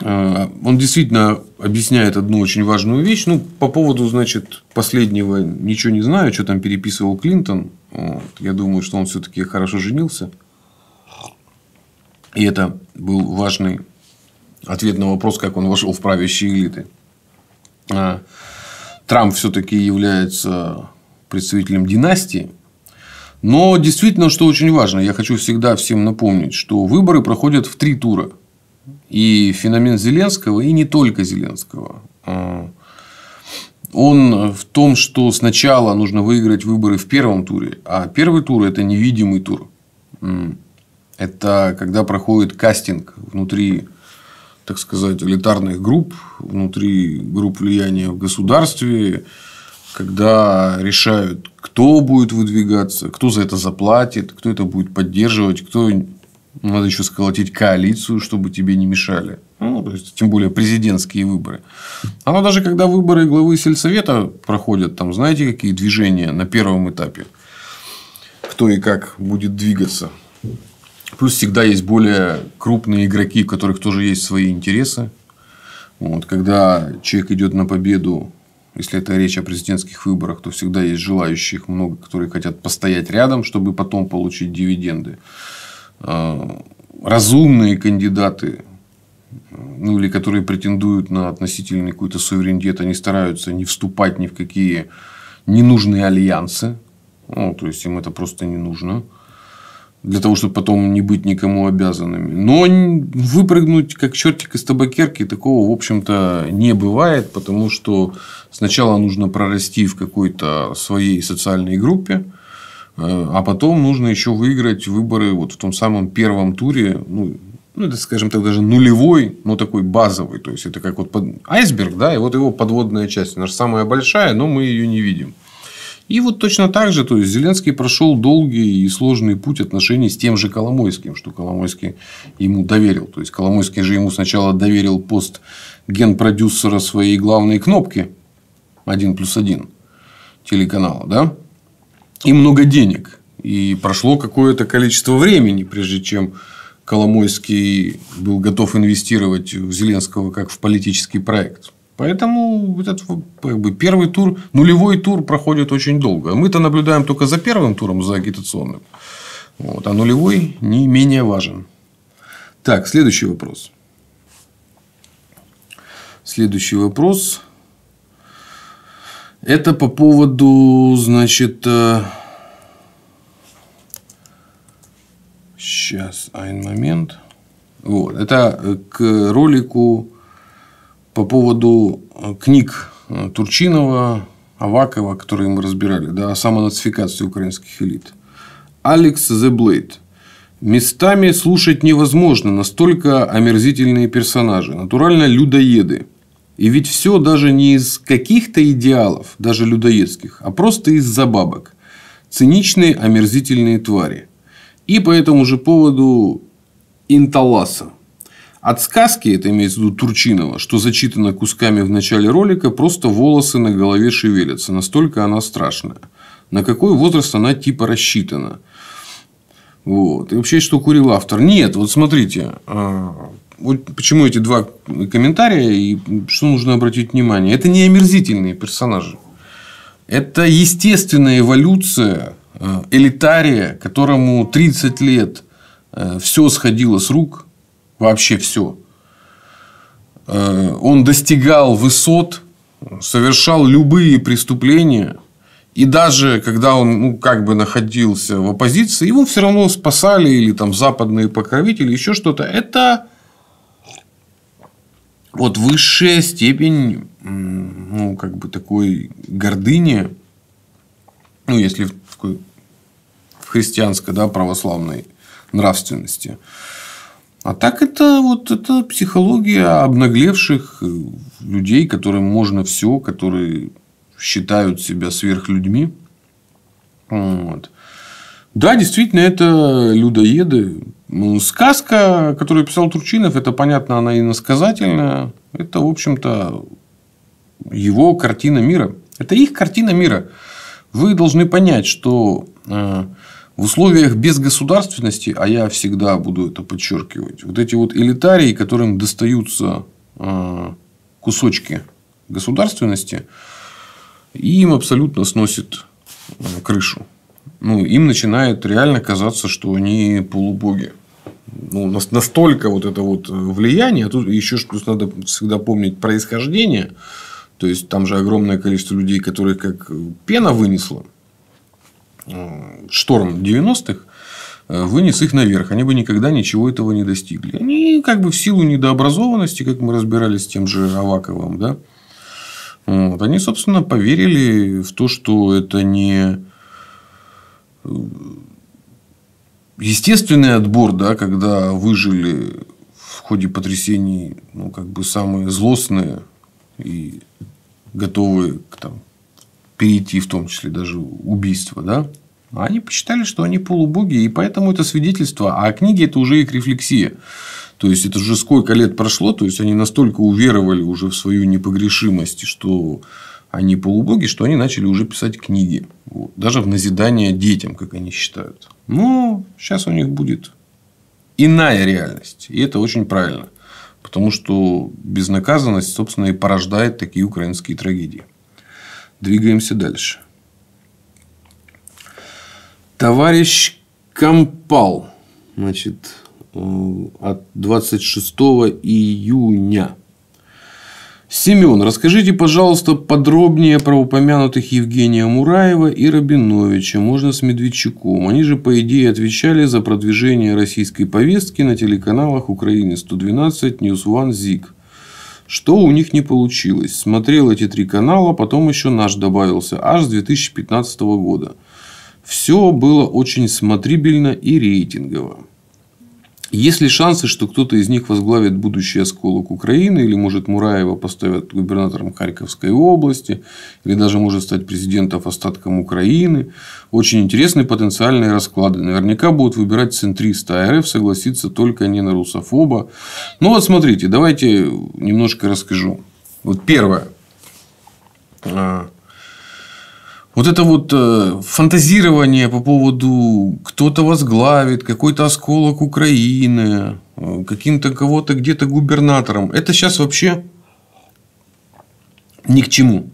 Speaker 1: Э, он действительно объясняет одну очень важную вещь. Ну, по поводу, значит, последнего ничего не знаю, что там переписывал Клинтон. Вот. Я думаю, что он все-таки хорошо женился. И это был важный ответ на вопрос, как он вошел в правящие элиты. А, Трамп все-таки является представителем династии. Но действительно, что очень важно, я хочу всегда всем напомнить, что выборы проходят в три тура. И феномен Зеленского, и не только Зеленского. А, он в том, что сначала нужно выиграть выборы в первом туре, а первый тур – это невидимый тур. Это когда проходит кастинг внутри, так сказать, элитарных групп, внутри групп влияния в государстве, когда решают, кто будет выдвигаться, кто за это заплатит, кто это будет поддерживать, кто надо еще сколотить коалицию, чтобы тебе не мешали. Ну, то есть, тем более президентские выборы. Оно даже когда выборы главы сельсовета проходят, там знаете, какие движения на первом этапе, кто и как будет двигаться. Плюс всегда есть более крупные игроки, у которых тоже есть свои интересы. Вот, когда человек идет на победу, если это речь о президентских выборах, то всегда есть желающих много, которые хотят постоять рядом, чтобы потом получить дивиденды. А, разумные кандидаты, ну или которые претендуют на относительный какой-то суверенитет, они стараются не вступать ни в какие ненужные альянсы. Ну, то есть им это просто не нужно для того, чтобы потом не быть никому обязанными. Но выпрыгнуть как чертик из табакерки такого, в общем-то, не бывает, потому что сначала нужно прорасти в какой-то своей социальной группе, э, а потом нужно еще выиграть выборы вот в том самом первом туре, ну, ну, это, скажем так, даже нулевой, но такой базовый. То есть, это как вот под... айсберг, да, и вот его подводная часть. Она же самая большая, но мы ее не видим. И вот точно так же, то есть, Зеленский прошел долгий и сложный путь отношений с тем же Коломойским, что Коломойский ему доверил. То есть, Коломойский же ему сначала доверил пост генпродюсера своей главной кнопки 1 плюс 1 телеканала, да? И много денег. И прошло какое-то количество времени, прежде чем Коломойский был готов инвестировать в Зеленского как в политический проект. Поэтому этот как бы, первый тур, нулевой тур проходит очень долго. Мы-то наблюдаем только за первым туром, за агитационным. Вот, а нулевой не менее важен. Так, следующий вопрос. Следующий вопрос. Это по поводу, значит, сейчас, э, один момент. Вот, это э, к ролику по поводу э, книг э, Турчинова, Авакова, которые мы разбирали, да, о самонацификации украинских элит. Алекс The Blade. Местами слушать невозможно, настолько омерзительные персонажи, натурально людоеды. И ведь все даже не из каких-то идеалов, даже людоедских, а просто из забабок. Циничные, омерзительные твари. И по этому же поводу Инталаса. От сказки, это имеется в виду Турчинова, что зачитано кусками в начале ролика, просто волосы на голове шевелятся. Настолько она страшная. На какой возраст она типа рассчитана? Вот. И вообще, что курил автор? Нет, вот смотрите. А, вот почему эти два комментария и что нужно обратить внимание. Это не омерзительные персонажи. Это естественная эволюция а, элитария, которому 30 лет а, все сходило с рук – вообще все. Э, он достигал высот, совершал любые преступления. И даже когда он ну, как бы находился в оппозиции, его все равно спасали или там западные покровители, еще что-то. Это вот высшая степень ну, как бы такой гордыни, ну, если в, в христианской, да, православной нравственности. А так это вот это психология обнаглевших э, людей, которым можно все, которые считают себя сверхлюдьми. Вот. Да, действительно, это людоеды. Ну, сказка, которую писал Турчинов, это понятно, она и насказательная. Это, в общем-то, его картина мира. Это их картина мира. Вы должны понять, что э, в условиях безгосударственности, а я всегда буду это подчеркивать, вот эти вот элитарии, которым достаются э, кусочки государственности, им абсолютно сносит э, крышу. Ну, им начинает реально казаться, что они полубоги. Ну, настолько вот это вот э, влияние, а тут еще плюс надо всегда помнить происхождение, то есть там же огромное количество людей, которые как пена вынесло, Э, шторм 90-х э, вынес их наверх. Они бы никогда ничего этого не достигли. Они как бы в силу недообразованности, как мы разбирались с тем же Аваковым, да, вот, они, собственно, поверили в то, что это не э, естественный отбор, да, когда выжили в ходе потрясений ну, как бы самые злостные и готовые к там, перейти, в том числе даже убийство, да? Они посчитали, что они полубоги, и поэтому это свидетельство, а книги это уже их рефлексия. То есть это уже сколько лет прошло, то есть они настолько уверовали уже в свою непогрешимость, что они полубоги, что они начали уже писать книги. Вот. Даже в назидание детям, как они считают. Но сейчас у них будет иная реальность. И это очень правильно. Потому что безнаказанность, собственно, и порождает такие украинские трагедии. Двигаемся дальше. Товарищ Кампал, значит, э, от 26 июня. Семен, расскажите, пожалуйста, подробнее про упомянутых Евгения Мураева и Рабиновича, можно с Медведчуком. Они же, по идее, отвечали за продвижение российской повестки на телеканалах Украины 112, News One, ЗИК. Что у них не получилось? Смотрел эти три канала, потом еще наш добавился, аж с 2015 года. Все было очень смотрибельно и рейтингово. Есть ли шансы, что кто-то из них возглавит будущий осколок Украины, или, может, Мураева поставят губернатором Харьковской области, или даже может стать президентом остатком Украины? Очень интересные потенциальные расклады. Наверняка будут выбирать центриста, а РФ согласится только не на русофоба. Ну, вот смотрите, давайте немножко расскажу. Вот первое. А, вот это вот э, фантазирование по поводу кто-то возглавит, какой-то осколок Украины, э, каким-то кого-то где-то губернатором, это сейчас вообще ни к чему.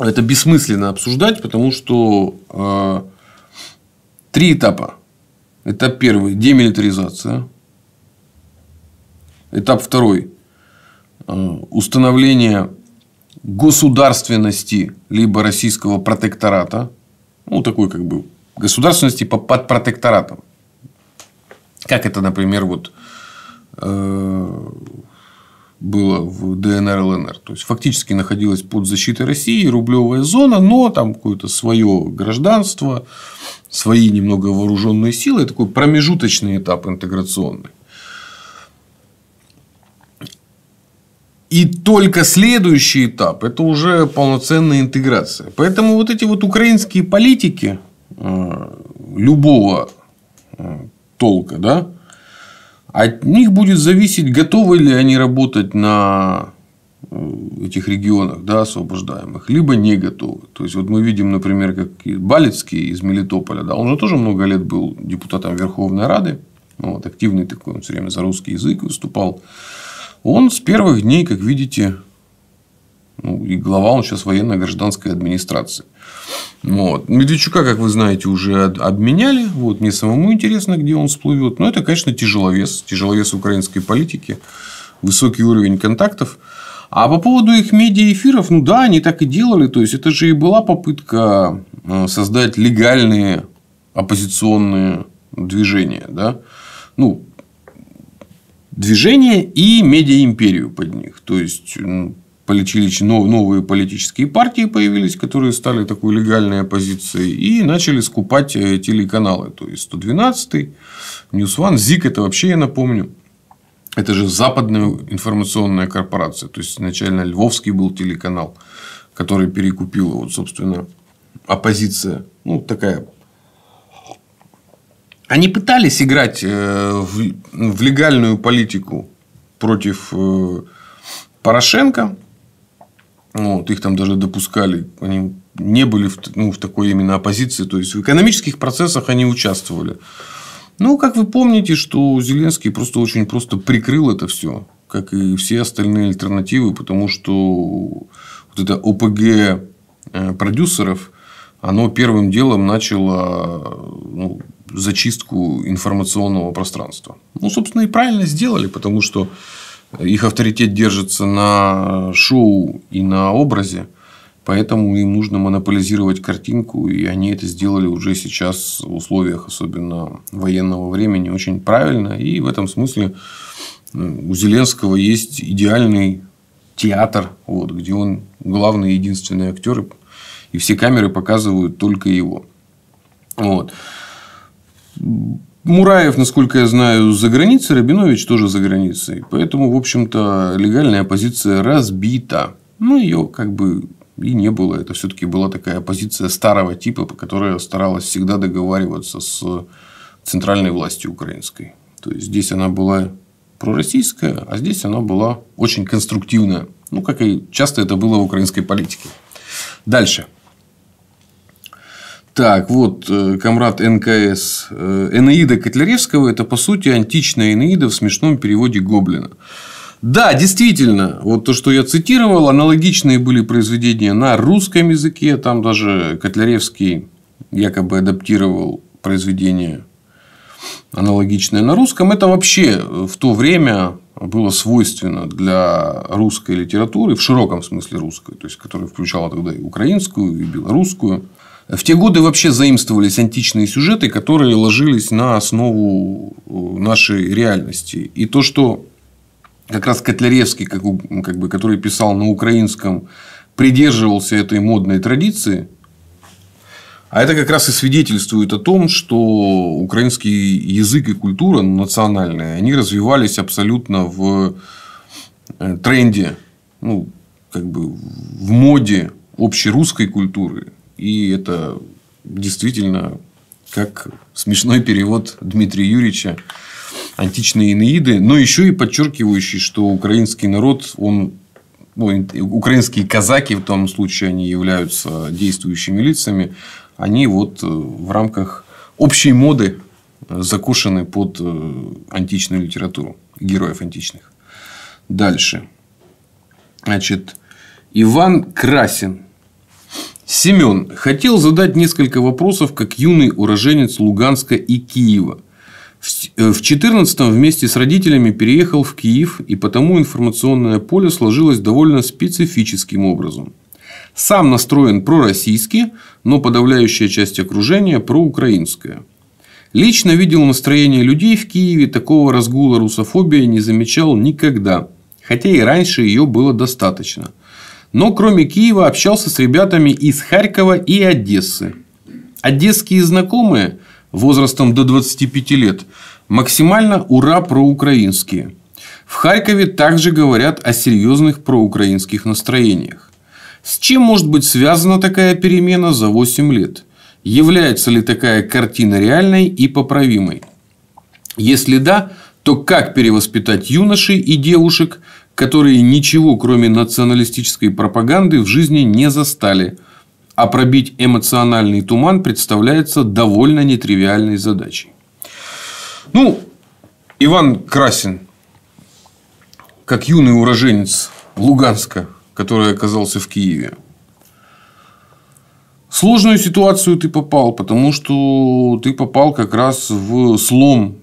Speaker 1: Это бессмысленно обсуждать, потому что э, три этапа. Этап первый – демилитаризация. Этап второй – э, установление государственности либо российского протектората, ну, такой как бы государственности под протекторатом. Как это, например, вот э, было в ДНР ЛНР. То есть фактически находилась под защитой России рублевая зона, но там какое-то свое гражданство, свои немного вооруженные силы, такой промежуточный этап интеграционный. И только следующий этап – это уже полноценная интеграция. Поэтому вот эти вот украинские политики э, любого э, толка, да, от них будет зависеть, готовы ли они работать на э, этих регионах, да, освобождаемых, либо не готовы. То есть, вот мы видим, например, как Балецкий из Мелитополя, да, он же тоже много лет был депутатом Верховной Рады, ну вот, активный такой, он все время за русский язык выступал. Он с первых дней, как видите, ну, и глава он сейчас военно-гражданской администрации. Вот. Медведчука, как вы знаете, уже обменяли. Вот. Мне самому интересно, где он всплывет. Но это, конечно, тяжеловес. Тяжеловес украинской политики. Высокий уровень контактов. А по поводу их медиаэфиров, ну да, они так и делали. То есть, это же и была попытка э, создать легальные оппозиционные движения. Да? Ну, движение и медиа-империю под них. То есть, полечились новые политические партии появились, которые стали такой легальной оппозицией и начали скупать э, телеканалы. То есть, 112, News One, ЗИК – это вообще, я напомню, это же западная информационная корпорация. То есть, изначально Львовский был телеканал, который перекупил вот, собственно, оппозиция. Ну, такая они пытались играть э, в легальную политику против э, Порошенко. Вот, их там даже допускали. Они не были в, ну, в такой именно оппозиции. То есть, в экономических процессах они участвовали. Ну, как вы помните, что Зеленский просто очень просто прикрыл это все, как и все остальные альтернативы, потому что вот это ОПГ э, продюсеров, оно первым делом начало ну, зачистку информационного пространства. Ну, собственно, и правильно сделали, потому что их авторитет держится на шоу и на образе, поэтому им нужно монополизировать картинку, и они это сделали уже сейчас в условиях, особенно военного времени, очень правильно, и в этом смысле э, у Зеленского есть идеальный театр, вот, где он главный единственный актер, и все камеры показывают только его. Вот. Мураев, насколько я знаю, за границей, Рабинович тоже за границей. Поэтому, в общем-то, легальная оппозиция разбита. Ну, ее как бы и не было. Это все-таки была такая оппозиция старого типа, которая старалась всегда договариваться с центральной властью украинской. То есть здесь она была пророссийская, а здесь она была очень конструктивная. Ну, как и часто это было в украинской политике. Дальше. Так, вот э, комрад НКС. Э, Энеида Котляревского – это, по сути, античная Энеида в смешном переводе Гоблина. Да, действительно, вот то, что я цитировал, аналогичные были произведения на русском языке, там даже Котляревский якобы адаптировал произведение аналогичное на русском. Это вообще в то время было свойственно для русской литературы, в широком смысле русской, то есть, которая включала тогда и украинскую, и белорусскую. В те годы вообще заимствовались античные сюжеты, которые ложились на основу э, нашей реальности. И то, что как раз Котляревский, как, как бы, который писал на украинском, придерживался этой модной традиции, а это как раз и свидетельствует о том, что украинский язык и культура национальная, они развивались абсолютно в э, тренде, ну, как бы в моде общерусской культуры, и это действительно как смешной перевод Дмитрия Юрьевича античные инеиды, но еще и подчеркивающий, что украинский народ, он ну, украинские казаки, в том случае они являются действующими лицами, они вот э, в рамках общей моды э, закушены под э, античную литературу героев античных. Дальше. Значит, Иван Красин Семен хотел задать несколько вопросов как юный уроженец Луганска и Киева. В 14-м э, вместе с родителями переехал в Киев, и потому информационное поле сложилось довольно специфическим образом. Сам настроен пророссийски, но подавляющая часть окружения проукраинская. Лично видел настроение людей в Киеве, такого разгула русофобии не замечал никогда, хотя и раньше ее было достаточно но кроме Киева общался с ребятами из Харькова и Одессы. Одесские знакомые возрастом до 25 лет максимально ура проукраинские. В Харькове также говорят о серьезных проукраинских настроениях. С чем может быть связана такая перемена за 8 лет? Является ли такая картина реальной и поправимой? Если да, то как перевоспитать юношей и девушек, которые ничего, кроме националистической пропаганды, в жизни не застали, а пробить эмоциональный туман представляется довольно нетривиальной задачей. Ну, Иван Красин, как юный уроженец Луганска, который оказался в Киеве, сложную ситуацию ты попал, потому что ты попал как раз в слом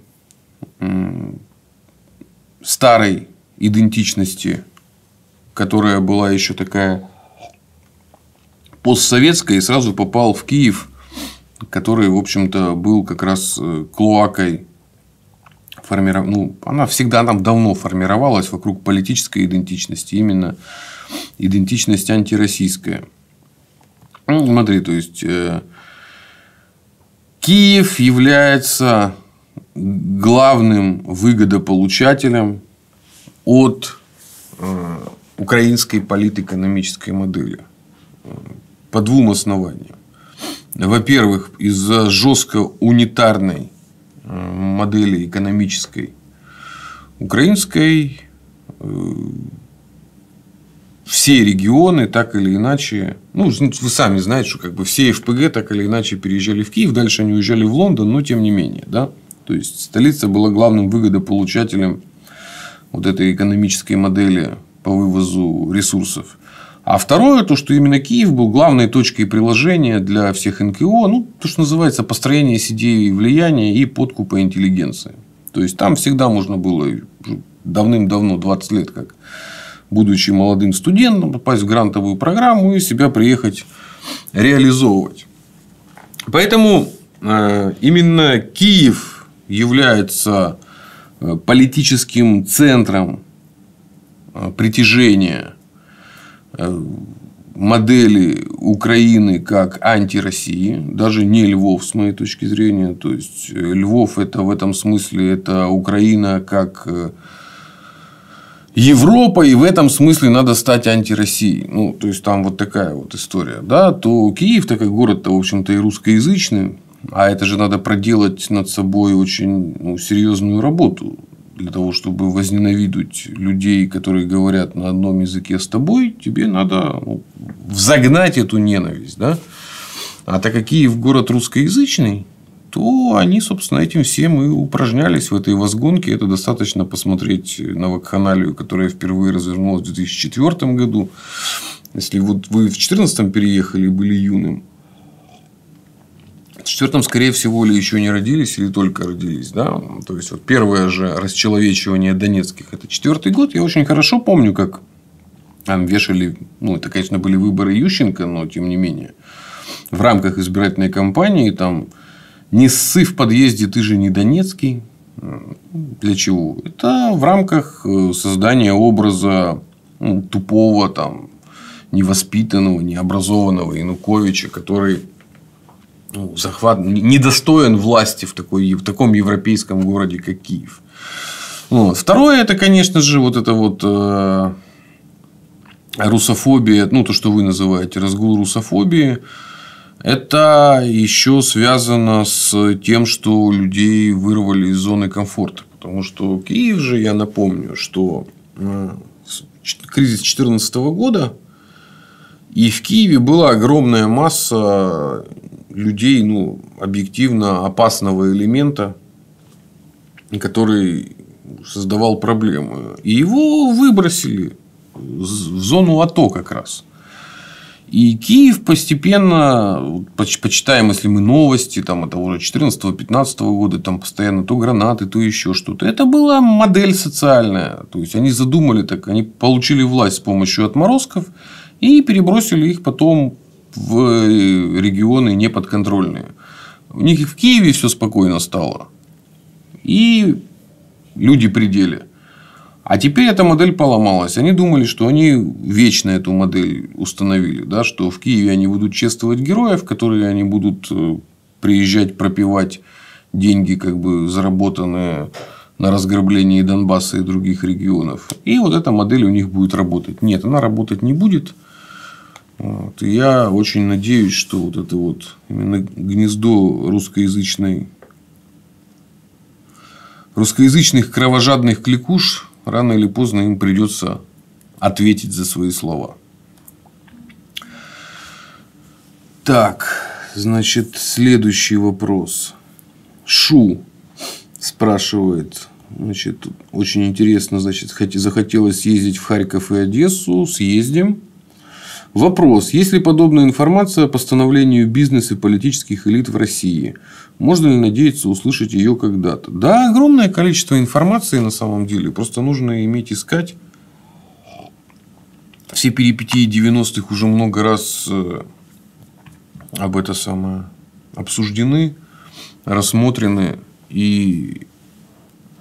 Speaker 1: старой идентичности, которая была еще такая постсоветская, и сразу попал в Киев, который, в общем-то, был как раз э, клоакой формиров... ну, она всегда там давно формировалась вокруг политической идентичности, именно идентичность антироссийская. Ну, смотри, то есть э, Киев является главным выгодополучателем от э, украинской политико-экономической модели. Э, по двум основаниям. Во-первых, из-за жестко унитарной э, модели экономической украинской все регионы так или иначе, ну, вы сами знаете, что как бы все ФПГ так или иначе переезжали в Киев, дальше они уезжали в Лондон, но тем не менее, да. То есть, столица была главным выгодополучателем вот этой экономической модели по вывозу ресурсов. А второе, то, что именно Киев был главной точкой приложения для всех НКО, ну, то, что называется построение сидей влияния и подкупа интеллигенции. То есть, там всегда можно было давным-давно, 20 лет как, будучи молодым студентом, попасть в грантовую программу и себя приехать реализовывать. Поэтому э, именно Киев является Э, политическим центром э, притяжения э, модели Украины как антироссии, даже не Львов с моей точки зрения. То есть Львов это в этом смысле это Украина как Европа, и в этом смысле надо стать антироссией. Ну, то есть там вот такая вот история, да, то Киев, такой город-то, в общем-то, и русскоязычный, а это же надо проделать над собой очень ну, серьезную работу для того, чтобы возненавидеть людей, которые говорят на одном языке с тобой, тебе надо ну, взогнать эту ненависть. Да? А так как Киев город русскоязычный, то они, собственно, этим всем и упражнялись в этой возгонке. Это достаточно посмотреть на вакханалию, которая впервые развернулась в 2004 году. Если вот вы в 2014 переехали и были юным, в четвертом, скорее всего, или еще не родились, или только родились. Да? То есть, вот первое же расчеловечивание донецких – это четвертый год. Я очень хорошо помню, как там вешали, ну, это, конечно, были выборы Ющенко, но тем не менее, в рамках избирательной кампании там не ссы в подъезде, ты же не Донецкий. Для чего? Это в рамках э, создания образа ну, тупого, там, невоспитанного, необразованного Януковича, который ну, захват недостоин власти в, такой, в таком европейском городе, как Киев. Вот. Второе, это, конечно же, вот это вот э, русофобия, ну, то, что вы называете разгул русофобии, это еще связано с тем, что людей вырвали из зоны комфорта. Потому что Киев же, я напомню, что э, кризис 2014 года, и в Киеве была огромная масса людей, ну, объективно опасного элемента, который создавал проблемы. И его выбросили в зону АТО как раз. И Киев постепенно, почитаем, если мы новости там, от того же 14-15 года, там постоянно то гранаты, то еще что-то. Это была модель социальная. То есть, они задумали так, они получили власть с помощью отморозков и перебросили их потом в э, регионы неподконтрольные. У них и в Киеве все спокойно стало. И люди при А теперь эта модель поломалась. Они думали, что они вечно эту модель установили, да, что в Киеве они будут чествовать героев, которые они будут э, приезжать пропивать деньги, как бы заработанные на разграблении Донбасса и других регионов. И вот эта модель у них будет работать. Нет, она работать не будет. Вот. я очень надеюсь, что вот это вот именно гнездо русскоязычной русскоязычных кровожадных кликуш рано или поздно им придется ответить за свои слова. Так, значит, следующий вопрос. Шу спрашивает. Значит, очень интересно, значит, захотелось съездить в Харьков и Одессу, съездим. Вопрос. Есть ли подобная информация о постановлению бизнес и политических элит в России? Можно ли надеяться услышать ее когда-то? Да, огромное количество информации на самом деле. Просто нужно иметь искать. Все перипетии 90-х уже много раз э, об это самое обсуждены, рассмотрены и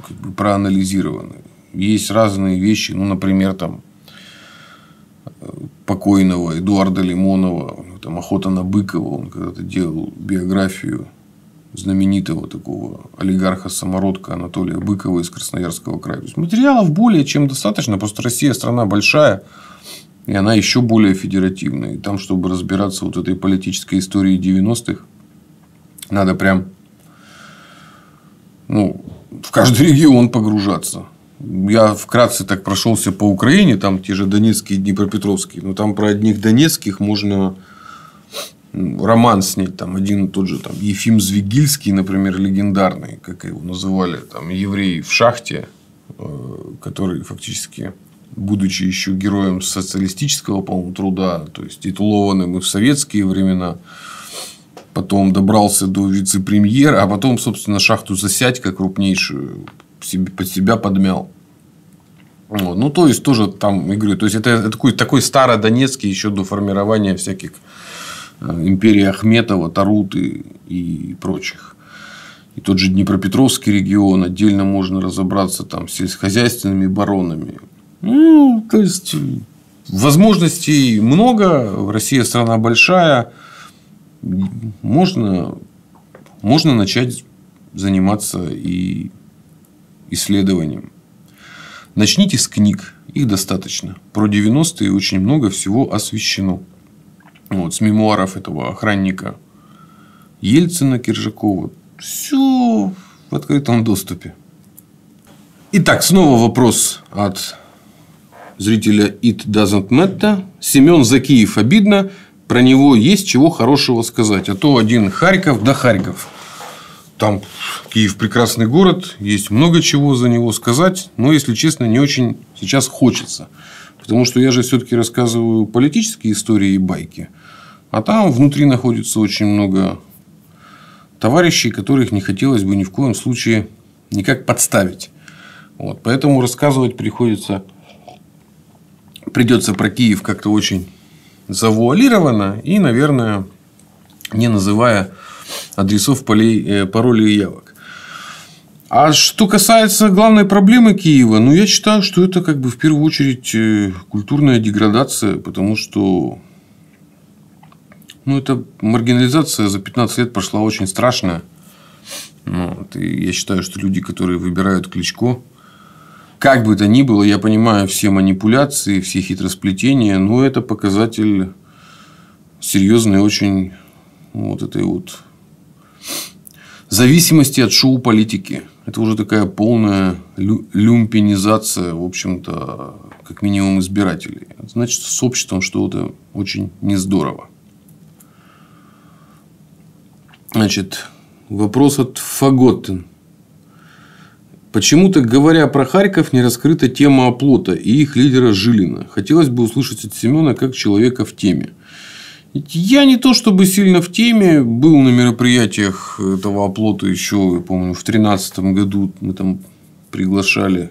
Speaker 1: как бы проанализированы. Есть разные вещи, ну, например, там покойного Эдуарда Лимонова, там «Охота на Быкова», он когда-то делал биографию знаменитого такого олигарха-самородка Анатолия Быкова из Красноярского края. То есть, материалов более чем достаточно, просто Россия страна большая, и она еще более федеративная. И там, чтобы разбираться вот этой политической истории 90-х, надо прям ну, в каждый регион погружаться я вкратце так прошелся по Украине, там те же Донецкие и Днепропетровские, но там про одних донецких можно роман снять, там один тот же там Ефим Звигильский, например, легендарный, как его называли, там еврей в шахте, э, который фактически будучи еще героем социалистического, по-моему, труда, то есть титулованным и в советские времена, потом добрался до вице-премьера, а потом, собственно, шахту Засядька крупнейшую под себя подмял. Ну, то есть, тоже там, я говорю, то есть, это, это такой, такой стародонецкий еще до формирования всяких э, империй Ахметова, Таруты и прочих. И тот же Днепропетровский регион, отдельно можно разобраться там с сельскохозяйственными баронами. Ну, то есть, возможностей много, Россия страна большая, можно, можно начать заниматься и исследованием. Начните с книг, их достаточно. Про 90-е очень много всего освещено. Вот, с мемуаров этого охранника Ельцина, Киржакова. Все в открытом доступе. Итак, снова вопрос от зрителя It Doesn't Matter. Семен Закиев обидно. Про него есть чего хорошего сказать. А то один Харьков да Харьков. Там Киев прекрасный город, есть много чего за него сказать, но, если честно, не очень сейчас хочется. Потому что я же все-таки рассказываю политические истории и байки. А там внутри находится очень много товарищей, которых не хотелось бы ни в коем случае никак подставить. Вот. Поэтому рассказывать приходится придется про Киев как-то очень завуалированно и, наверное, не называя адресов, полей, э, паролей и явок. А что касается главной проблемы Киева, ну, я считаю, что это как бы в первую очередь э, культурная деградация, потому что ну, эта маргинализация за 15 лет прошла очень страшная. Ну, вот. И я считаю, что люди, которые выбирают Кличко, как бы это ни было, я понимаю все манипуляции, все хитросплетения, но это показатель серьезной очень вот этой вот зависимости от шоу политики. Это уже такая полная люмпинизация, в общем-то, как минимум избирателей. Значит, с обществом что-то очень не здорово. Значит, вопрос от Фаготтен. Почему-то, говоря про Харьков, не раскрыта тема оплота и их лидера Жилина. Хотелось бы услышать от Семена как человека в теме – я не то чтобы сильно в теме, был на мероприятиях этого оплота еще, я помню, в 2013 году мы там приглашали,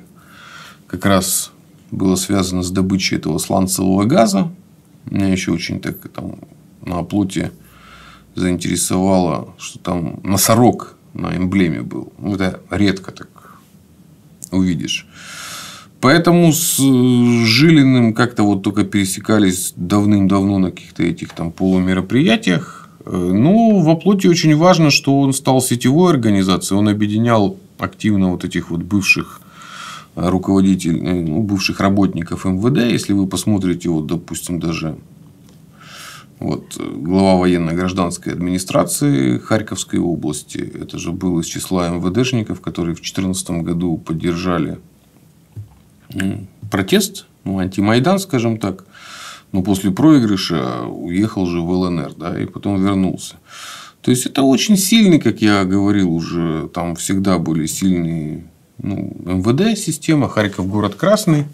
Speaker 1: как раз было связано с добычей этого сланцевого газа. Меня еще очень так там на оплоте заинтересовало, что там носорог на эмблеме был. Ну, это редко так увидишь. Поэтому э, с Жилиным как-то вот только пересекались давным-давно на каких-то этих там полумероприятиях. Э, ну, в оплоте очень важно, что он стал сетевой организацией, он объединял активно вот этих вот бывших э, руководителей, ну, бывших работников МВД, если вы посмотрите, вот, допустим, даже вот, глава военно-гражданской администрации Харьковской области, это же был из числа МВДшников, которые в 2014 году поддержали протест, ну, антимайдан, скажем так, но ну, после проигрыша уехал же в ЛНР, да, и потом вернулся. То есть это очень сильный, как я говорил уже, там всегда были сильные ну, МВД система, Харьков город Красный.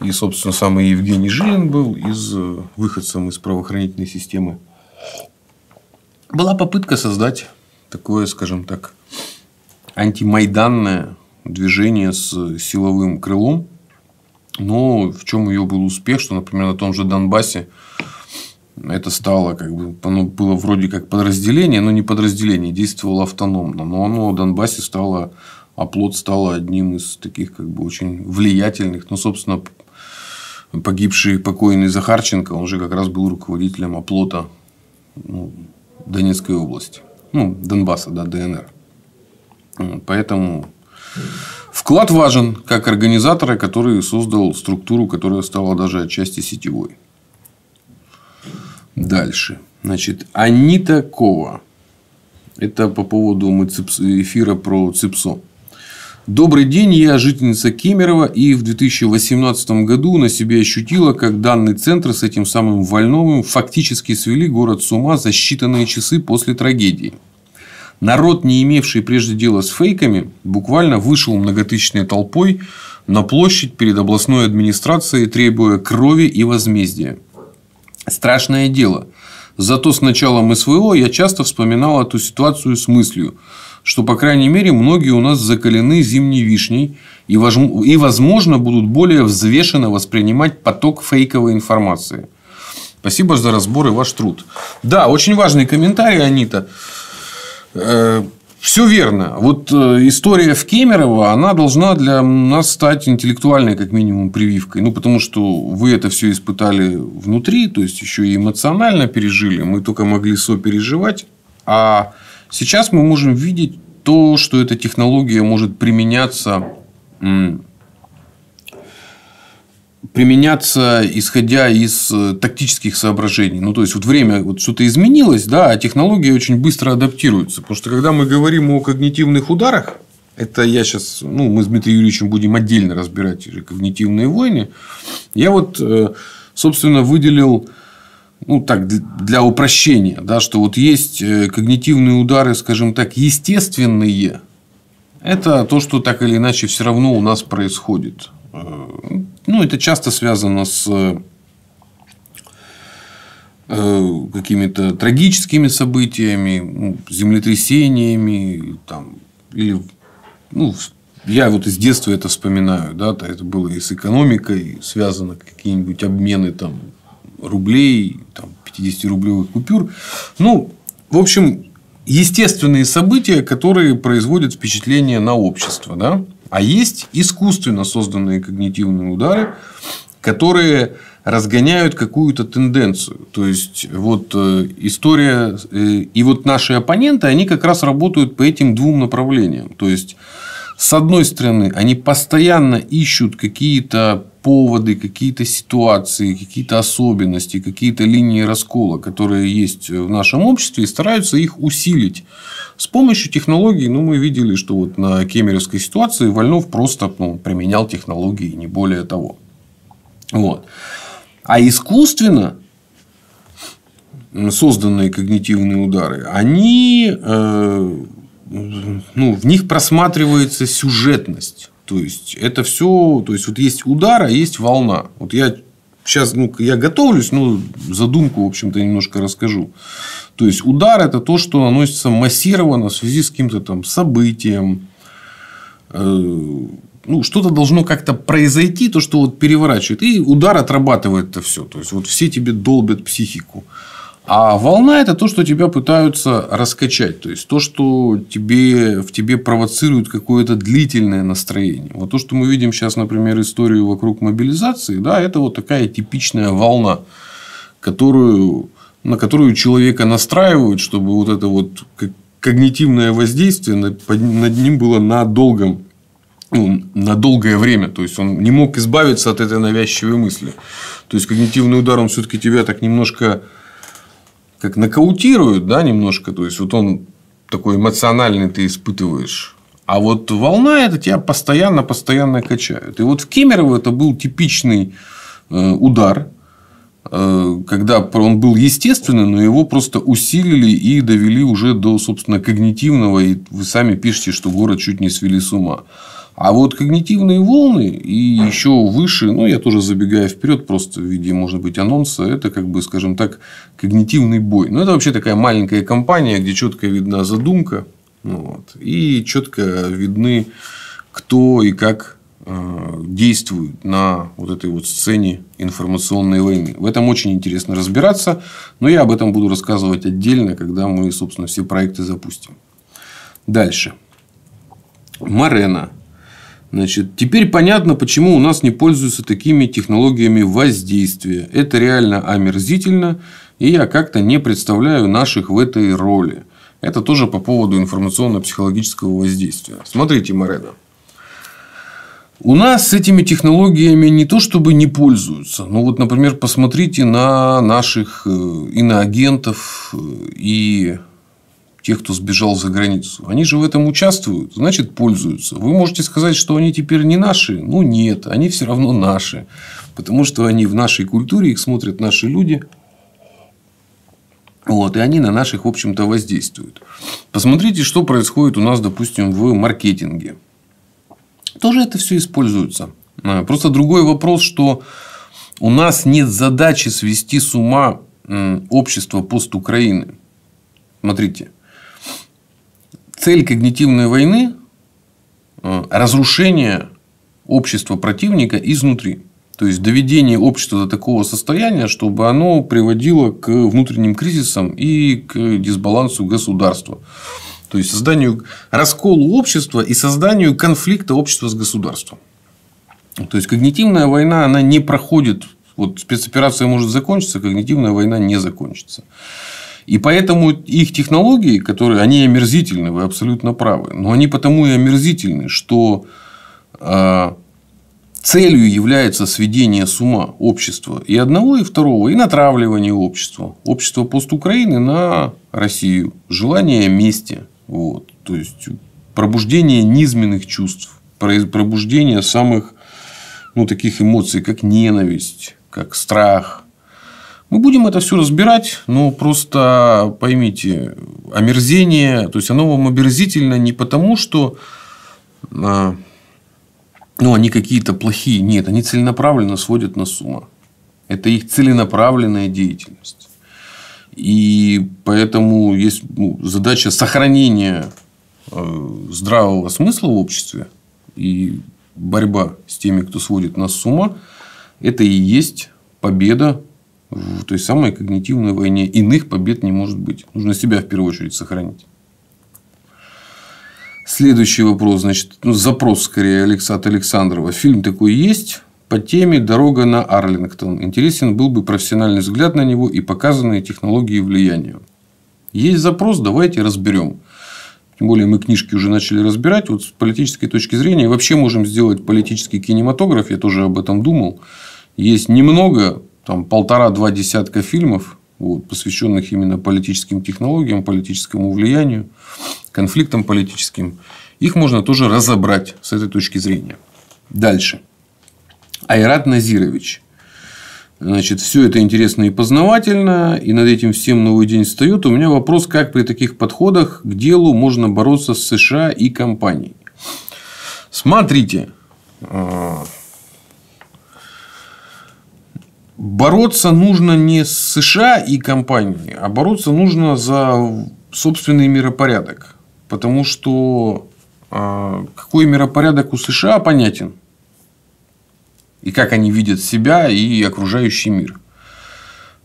Speaker 1: И, собственно, самый Евгений Жилин был из э, выходцем из правоохранительной системы. Была попытка создать такое, скажем так, антимайданное движение с силовым крылом, но ну, в чем ее был успех, что, например, на том же Донбассе это стало как бы, оно было вроде как подразделение, но не подразделение, действовало автономно. Но оно в Донбассе стало, оплот стало одним из таких как бы очень влиятельных, ну, собственно, погибший покойный Захарченко, он же как раз был руководителем оплота ну, Донецкой области, ну, Донбасса, да, ДНР. Поэтому Вклад важен как организатора, который создал структуру, которая стала даже отчасти сетевой. Дальше. Значит, Анита Кова. Это по поводу эфира про ЦИПСО. Добрый день, я жительница Кемерово и в 2018 году на себе ощутила, как данный центр с этим самым Вольновым фактически свели город с ума за считанные часы после трагедии. Народ, не имевший прежде дела с фейками, буквально вышел многотысячной толпой на площадь перед областной администрацией, требуя крови и возмездия. Страшное дело. Зато с началом СВО я часто вспоминал эту ситуацию с мыслью, что, по крайней мере, многие у нас закалены зимней вишней и, возможно, будут более взвешенно воспринимать поток фейковой информации. Спасибо за разбор и ваш труд. Да, очень важный комментарий, Анита. Все верно. Вот э, история в Кемерово, она должна для нас стать интеллектуальной, как минимум, прививкой. Ну, потому что вы это все испытали внутри, то есть еще и эмоционально пережили. Мы только могли сопереживать. А сейчас мы можем видеть то, что эта технология может применяться применяться, исходя из э, тактических соображений. Ну, то есть, вот время вот что-то изменилось, да, а технологии очень быстро адаптируются. Потому что, когда мы говорим о когнитивных ударах, это я сейчас, ну, мы с Дмитрием Юрьевичем будем отдельно разбирать когнитивные войны. Я вот, э, собственно, выделил ну, так, для упрощения, да, что вот есть э, когнитивные удары, скажем так, естественные, это то, что так или иначе все равно у нас происходит. Ну, это часто связано с э, э, какими-то трагическими событиями, ну, землетрясениями, там, или, ну, я вот из детства это вспоминаю, да, то это было и с экономикой связано, какие-нибудь обмены там рублей, там, 50-рублевых купюр. Ну, в общем, естественные события, которые производят впечатление на общество, да. А есть искусственно созданные когнитивные удары, которые разгоняют какую-то тенденцию. То есть, вот э, история... Э, и вот наши оппоненты, они как раз работают по этим двум направлениям. То есть, с одной стороны, они постоянно ищут какие-то поводы, какие-то ситуации, какие-то особенности, какие-то линии раскола, которые есть в нашем обществе, и стараются их усилить. С помощью технологий, ну, мы видели, что вот на кемеровской ситуации Вольнов просто ну, применял технологии, не более того. Вот. А искусственно созданные когнитивные удары, они, э, ну, в них просматривается сюжетность. То есть, это все, то есть, вот есть удар, а есть волна. Вот я сейчас, ну, я готовлюсь, ну, задумку, в общем-то, немножко расскажу. То есть, удар – это то, что наносится массированно в связи с каким-то там событием, э, ну, что-то должно как-то произойти, то, что вот переворачивает. И удар отрабатывает это все. То есть, вот все тебе долбят психику. А волна – это то, что тебя пытаются раскачать. То есть, то, что тебе, в тебе провоцирует какое-то длительное настроение. Вот то, что мы видим сейчас, например, историю вокруг мобилизации, да, это вот такая типичная волна, которую, на которую человека настраивают, чтобы вот это вот когнитивное воздействие над ним было на долгом ну, на долгое время. То есть, он не мог избавиться от этой навязчивой мысли. То есть, когнитивный удар, он все-таки тебя так немножко как нокаутируют, да, немножко. То есть, вот он такой эмоциональный ты испытываешь. А вот волна это тебя постоянно-постоянно качают. И вот в Кемерово это был типичный э, удар, э, когда он был естественный, но его просто усилили и довели уже до, собственно, когнитивного. И вы сами пишете, что город чуть не свели с ума. А вот когнитивные волны и еще выше, ну, я тоже забегаю вперед, просто в виде, может быть, анонса, это, как бы, скажем так, когнитивный бой. Но ну, это вообще такая маленькая компания, где четко видна задумка, ну, вот, и четко видны, кто и как э, действуют на вот этой вот сцене информационной войны. В этом очень интересно разбираться, но я об этом буду рассказывать отдельно, когда мы, собственно, все проекты запустим. Дальше. Марена Значит, теперь понятно, почему у нас не пользуются такими технологиями воздействия. Это реально омерзительно, и я как-то не представляю наших в этой роли. Это тоже по поводу информационно-психологического воздействия. Смотрите, Мореда. У нас с этими технологиями не то чтобы не пользуются. Ну, вот, например, посмотрите на наших э, иноагентов э, и тех, кто сбежал за границу. Они же в этом участвуют, значит, пользуются. Вы можете сказать, что они теперь не наши? Ну, нет, они все равно наши. Потому что они в нашей культуре, их смотрят наши люди. Вот, и они на наших, в общем-то, воздействуют. Посмотрите, что происходит у нас, допустим, в маркетинге. Тоже это все используется. Просто другой вопрос, что у нас нет задачи свести с ума общество пост Украины. Смотрите, Цель когнитивной войны э, – разрушение общества противника изнутри. То есть доведение общества до такого состояния, чтобы оно приводило к внутренним кризисам и к дисбалансу государства. То есть созданию расколу общества и созданию конфликта общества с государством. То есть когнитивная война, она не проходит. Вот спецоперация может закончиться, когнитивная война не закончится. И поэтому их технологии, которые они омерзительны, вы абсолютно правы, но они потому и омерзительны, что а, целью является сведение с ума общества и одного, и второго, и натравливание общества. Общество постукраины на Россию, желание мести, вот, то есть пробуждение низменных чувств, пробуждение самых ну, таких эмоций, как ненависть, как страх, мы будем это все разбирать, но просто поймите, омерзение, то есть оно вам омерзительно не потому, что а, ну, они какие-то плохие, нет, они целенаправленно сводят на с ума. Это их целенаправленная деятельность. И поэтому есть ну, задача сохранения э, здравого смысла в обществе и борьба с теми, кто сводит нас с ума, это и есть победа в той самой когнитивной войне. Иных побед не может быть. Нужно себя в первую очередь сохранить. Следующий вопрос, значит, ну, запрос скорее Алекса от Александрова. Фильм такой есть по теме «Дорога на Арлингтон». Интересен был бы профессиональный взгляд на него и показанные технологии влияния. Есть запрос, давайте разберем. Тем более мы книжки уже начали разбирать. Вот с политической точки зрения вообще можем сделать политический кинематограф. Я тоже об этом думал. Есть немного там полтора-два десятка фильмов, вот, посвященных именно политическим технологиям, политическому влиянию, конфликтам политическим. Их можно тоже разобрать с этой точки зрения. Дальше. Айрат Назирович. Значит, все это интересно и познавательно, и над этим всем новый день встает. У меня вопрос, как при таких подходах к делу можно бороться с США и компанией. Смотрите, бороться нужно не с США и компанией, а бороться нужно за собственный миропорядок. Потому что а, какой миропорядок у США понятен. И как они видят себя и окружающий мир.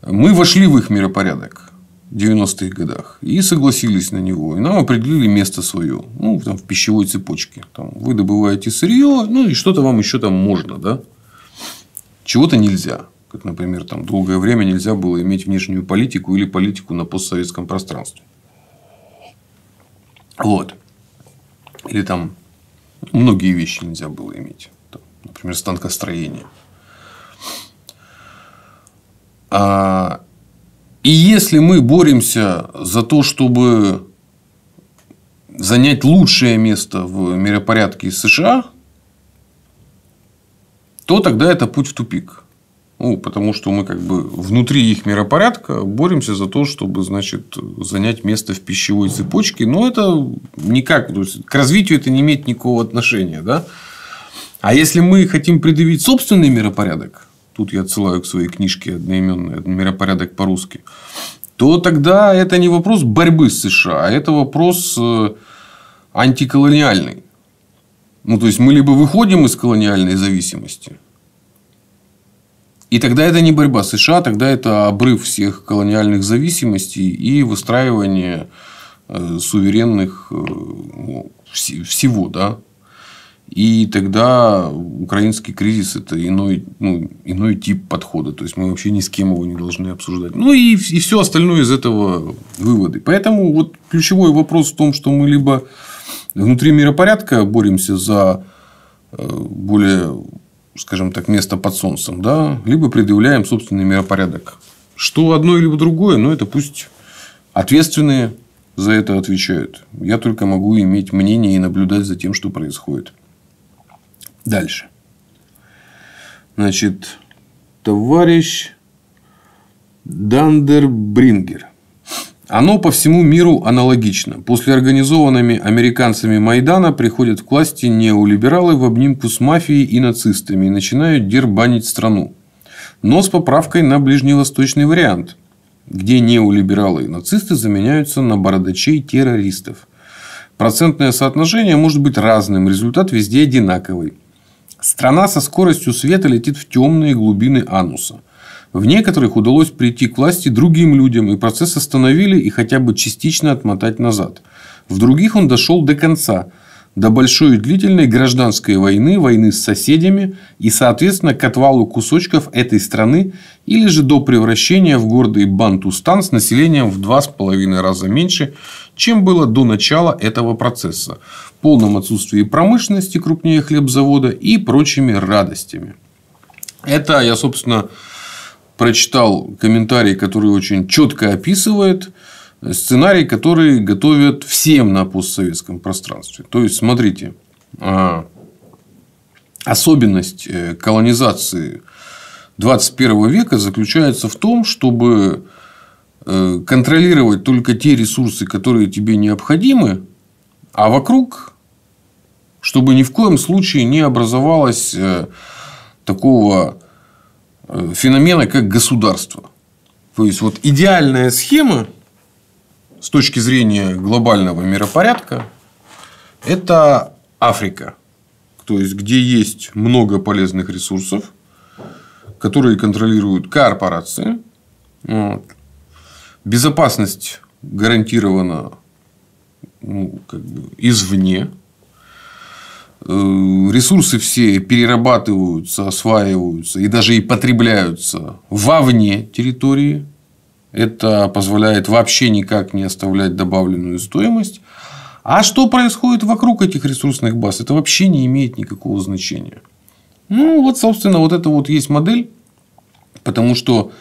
Speaker 1: Мы вошли в их миропорядок в 90-х годах и согласились на него. И нам определили место свое. Ну, там, в пищевой цепочке. Там, вы добываете сырье, ну и что-то вам еще там можно, да? Чего-то нельзя. Как, например, там долгое время нельзя было иметь внешнюю политику или политику на постсоветском пространстве. Вот. Или там многие вещи нельзя было иметь. Там, например, станкостроение. А, и если мы боремся за то, чтобы занять лучшее место в миропорядке США, то тогда это путь в тупик. Ну, потому что мы как бы внутри их миропорядка боремся за то, чтобы, значит, занять место в пищевой цепочке. Но это никак, то есть, к развитию это не имеет никакого отношения, да. А если мы хотим предъявить собственный миропорядок, тут я отсылаю к своей книжке одноименной «Миропорядок по-русски», то тогда это не вопрос борьбы с США, а это вопрос э, антиколониальный. Ну, то есть, мы либо выходим из колониальной зависимости – и тогда это не борьба США, тогда это обрыв всех колониальных зависимостей и выстраивание э, суверенных э, всего, да. И тогда украинский кризис – это иной, ну, иной тип подхода. То есть, мы вообще ни с кем его не должны обсуждать. Ну, и, и все остальное из этого выводы. Поэтому, вот ключевой вопрос в том, что мы либо внутри миропорядка боремся за э, более скажем так, место под солнцем, да, либо предъявляем собственный миропорядок. Что одно или другое, но ну, это пусть ответственные за это отвечают. Я только могу иметь мнение и наблюдать за тем, что происходит. Дальше. Значит, товарищ Дандербрингер. Оно по всему миру аналогично. После организованными американцами Майдана приходят к власти неолибералы в обнимку с мафией и нацистами и начинают дербанить страну. Но с поправкой на ближневосточный вариант, где неолибералы и нацисты заменяются на бородачей-террористов. Процентное соотношение может быть разным, результат везде одинаковый. Страна со скоростью света летит в темные глубины ануса. В некоторых удалось прийти к власти другим людям, и процесс остановили и хотя бы частично отмотать назад. В других он дошел до конца, до большой и длительной гражданской войны, войны с соседями и, соответственно, к отвалу кусочков этой страны или же до превращения в гордый бантустан с населением в два с половиной раза меньше, чем было до начала этого процесса, полном отсутствии промышленности крупнее хлебзавода и прочими радостями. Это я, собственно, прочитал комментарий, который очень четко описывает э, сценарий, который готовят всем на постсоветском пространстве. То есть, смотрите, а, особенность э, колонизации 21 века заключается в том, чтобы э, контролировать только те ресурсы, которые тебе необходимы, а вокруг, чтобы ни в коем случае не образовалось такого Э, феномена как государство. То есть, вот идеальная схема с точки зрения глобального миропорядка – это Африка. То есть, где есть много полезных ресурсов, которые контролируют корпорации. Вот. Безопасность гарантирована ну, как бы извне. Э, ресурсы все перерабатываются, осваиваются и даже и потребляются вовне территории. Это позволяет вообще никак не оставлять добавленную стоимость. А что происходит вокруг этих ресурсных баз, это вообще не имеет никакого значения. Ну, вот, собственно, вот это вот есть модель, потому что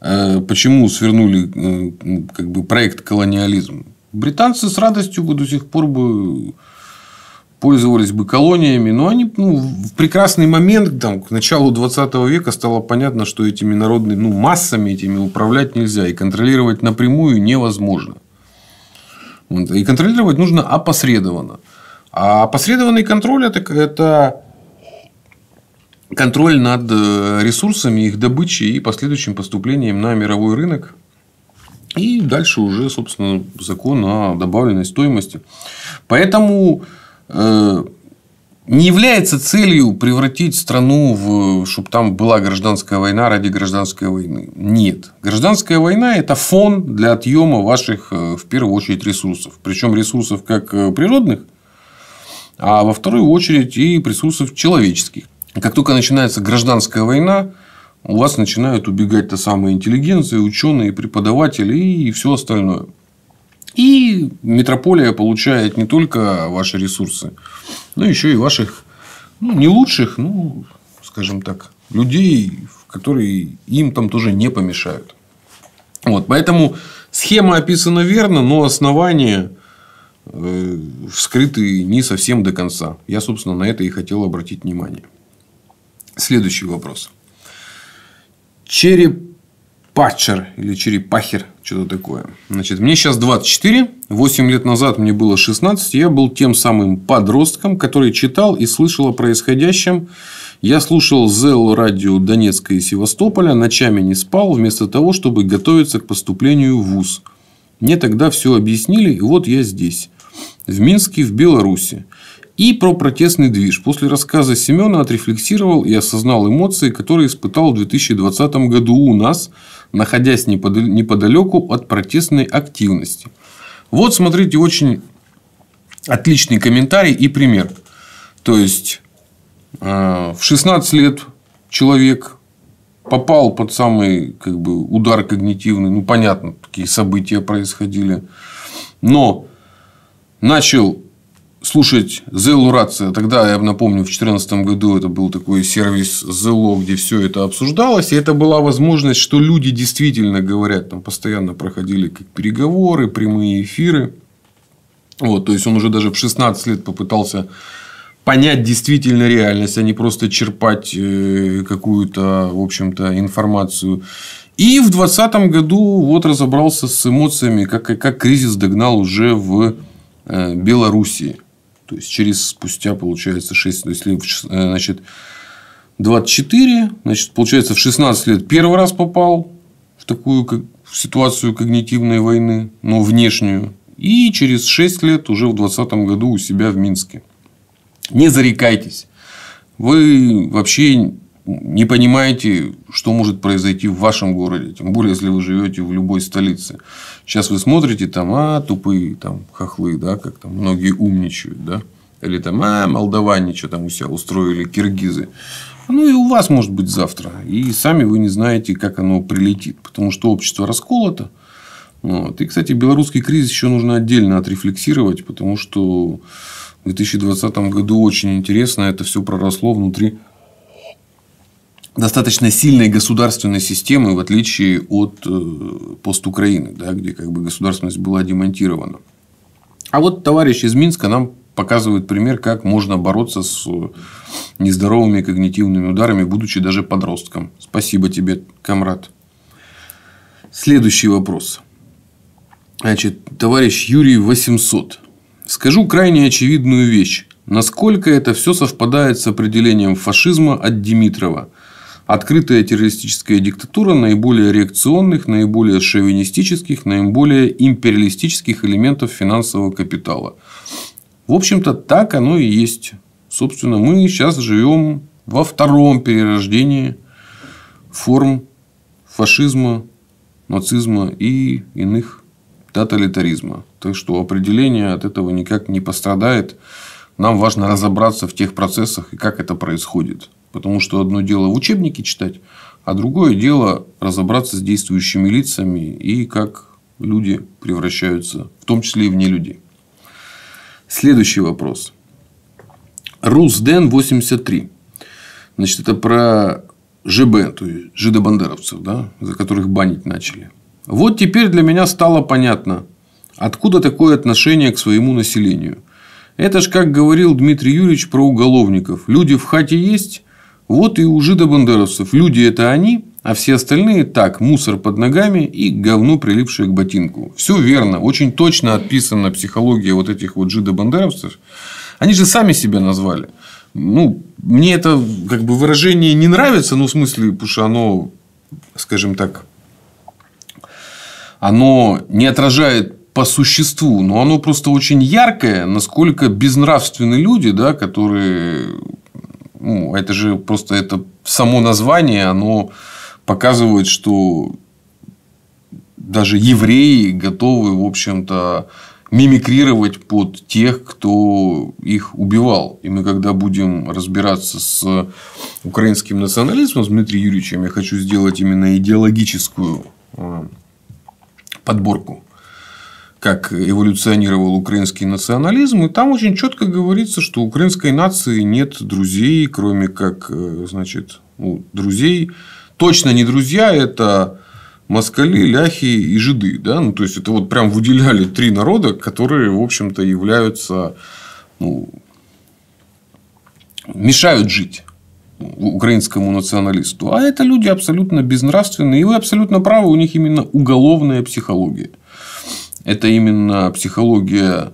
Speaker 1: э, почему свернули э, как бы проект колониализм. Британцы с радостью бы до сих пор бы пользовались бы колониями, но они ну, в прекрасный момент, там, к началу 20 века стало понятно, что этими народными ну, массами этими управлять нельзя и контролировать напрямую невозможно. И контролировать нужно опосредованно. А опосредованный контроль это, это контроль над э, ресурсами, их добычей и последующим поступлением на мировой рынок. И дальше уже, собственно, закон о добавленной стоимости. Поэтому Э, не является целью превратить страну в, чтобы там была гражданская война ради гражданской войны. Нет. Гражданская война – это фон для отъема ваших, э, в первую очередь, ресурсов. Причем ресурсов как э, природных, а во вторую очередь и ресурсов человеческих. Как только начинается гражданская война, у вас начинают убегать та самая интеллигенция, ученые, преподаватели и все остальное. И метрополия получает не только ваши ресурсы, но еще и ваших, ну, не лучших, ну, скажем так, людей, которые им там тоже не помешают. Вот, поэтому схема описана верно, но основания э, вскрыты не совсем до конца. Я, собственно, на это и хотел обратить внимание. Следующий вопрос. Черепачер или черепахер что-то такое. Значит, мне сейчас 24, 8 лет назад мне было 16, я был тем самым подростком, который читал и слышал о происходящем. Я слушал ЗЭЛ радио Донецка и Севастополя, ночами не спал, вместо того, чтобы готовиться к поступлению в ВУЗ. Мне тогда все объяснили, и вот я здесь. В Минске, в Беларуси. И про протестный движ. После рассказа Семена отрефлексировал и осознал эмоции, которые испытал в 2020 году у нас – находясь неподалеку от протестной активности. Вот, смотрите, очень отличный комментарий и пример. То есть, э, в 16 лет человек попал под самый как бы, удар когнитивный. Ну, понятно, такие события происходили. Но начал слушать Zello Рация. Тогда, я напомню, в 2014 году это был такой сервис Zello, где все это обсуждалось. И это была возможность, что люди действительно говорят. Там постоянно проходили как переговоры, прямые эфиры. Вот, то есть, он уже даже в 16 лет попытался понять действительно реальность, а не просто черпать э, какую-то, в общем-то, информацию. И в 2020 году вот разобрался с эмоциями, как, как кризис догнал уже в э, Белоруссии. То есть, через спустя, получается, 6, то есть, э, значит, 24, значит, получается, в 16 лет первый раз попал в такую как, в ситуацию когнитивной войны, но внешнюю. И через 6 лет уже в 2020 году у себя в Минске. Не зарекайтесь. Вы вообще не понимаете, что может произойти в вашем городе, тем более, если вы живете в любой столице. Сейчас вы смотрите, там, а, тупые там хохлы, да, как там многие умничают, да, или там, а, молдаване что там у себя устроили, киргизы. Ну, и у вас может быть завтра. И сами вы не знаете, как оно прилетит, потому что общество расколото. Вот. И, кстати, белорусский кризис еще нужно отдельно отрефлексировать, потому что в 2020 году очень интересно это все проросло внутри достаточно сильной государственной системы, в отличие от э, пост-Украины, да, где как бы государственность была демонтирована. А вот товарищ из Минска нам показывает пример, как можно бороться с э, нездоровыми когнитивными ударами, будучи даже подростком. Спасибо тебе, комрад. Следующий вопрос. Значит, товарищ Юрий 800. Скажу крайне очевидную вещь. Насколько это все совпадает с определением фашизма от Димитрова? открытая террористическая диктатура наиболее реакционных, наиболее шовинистических, наиболее империалистических элементов финансового капитала. В общем-то, так оно и есть. Собственно, мы сейчас живем во втором перерождении форм фашизма, нацизма и иных тоталитаризма. Так что определение от этого никак не пострадает. Нам важно разобраться в тех процессах и как это происходит. Потому что одно дело в учебнике читать, а другое дело разобраться с действующими лицами и как люди превращаются, в том числе и в людей. Следующий вопрос. Русден 83. Значит, это про ЖБ, то есть жидобандеровцев, да, за которых банить начали. Вот теперь для меня стало понятно, откуда такое отношение к своему населению. Это ж, как говорил Дмитрий Юрьевич про уголовников. Люди в хате есть, вот и у жидобандеровцев люди – это они, а все остальные так, мусор под ногами и говно, прилипшее к ботинку. Все верно, очень точно отписана психология вот этих вот жидобандеровцев. Они же сами себя назвали. Ну, мне это как бы выражение не нравится, ну, в смысле, потому что оно, скажем так, оно не отражает по существу, но оно просто очень яркое, насколько безнравственны люди, да, которые ну, это же просто это само название, оно показывает, что даже евреи готовы, в общем-то, мимикрировать под тех, кто их убивал. И мы, когда будем разбираться с украинским национализмом, с Дмитрием Юрьевичем, я хочу сделать именно идеологическую э, подборку как эволюционировал украинский национализм, и там очень четко говорится, что у украинской нации нет друзей, кроме как, э, значит, ну, друзей. Точно не друзья, это москали, ляхи и жиды. Да? Ну, то есть, это вот прям выделяли три народа, которые, в общем-то, являются, ну, мешают жить украинскому националисту. А это люди абсолютно безнравственные. И вы абсолютно правы, у них именно уголовная психология – это именно психология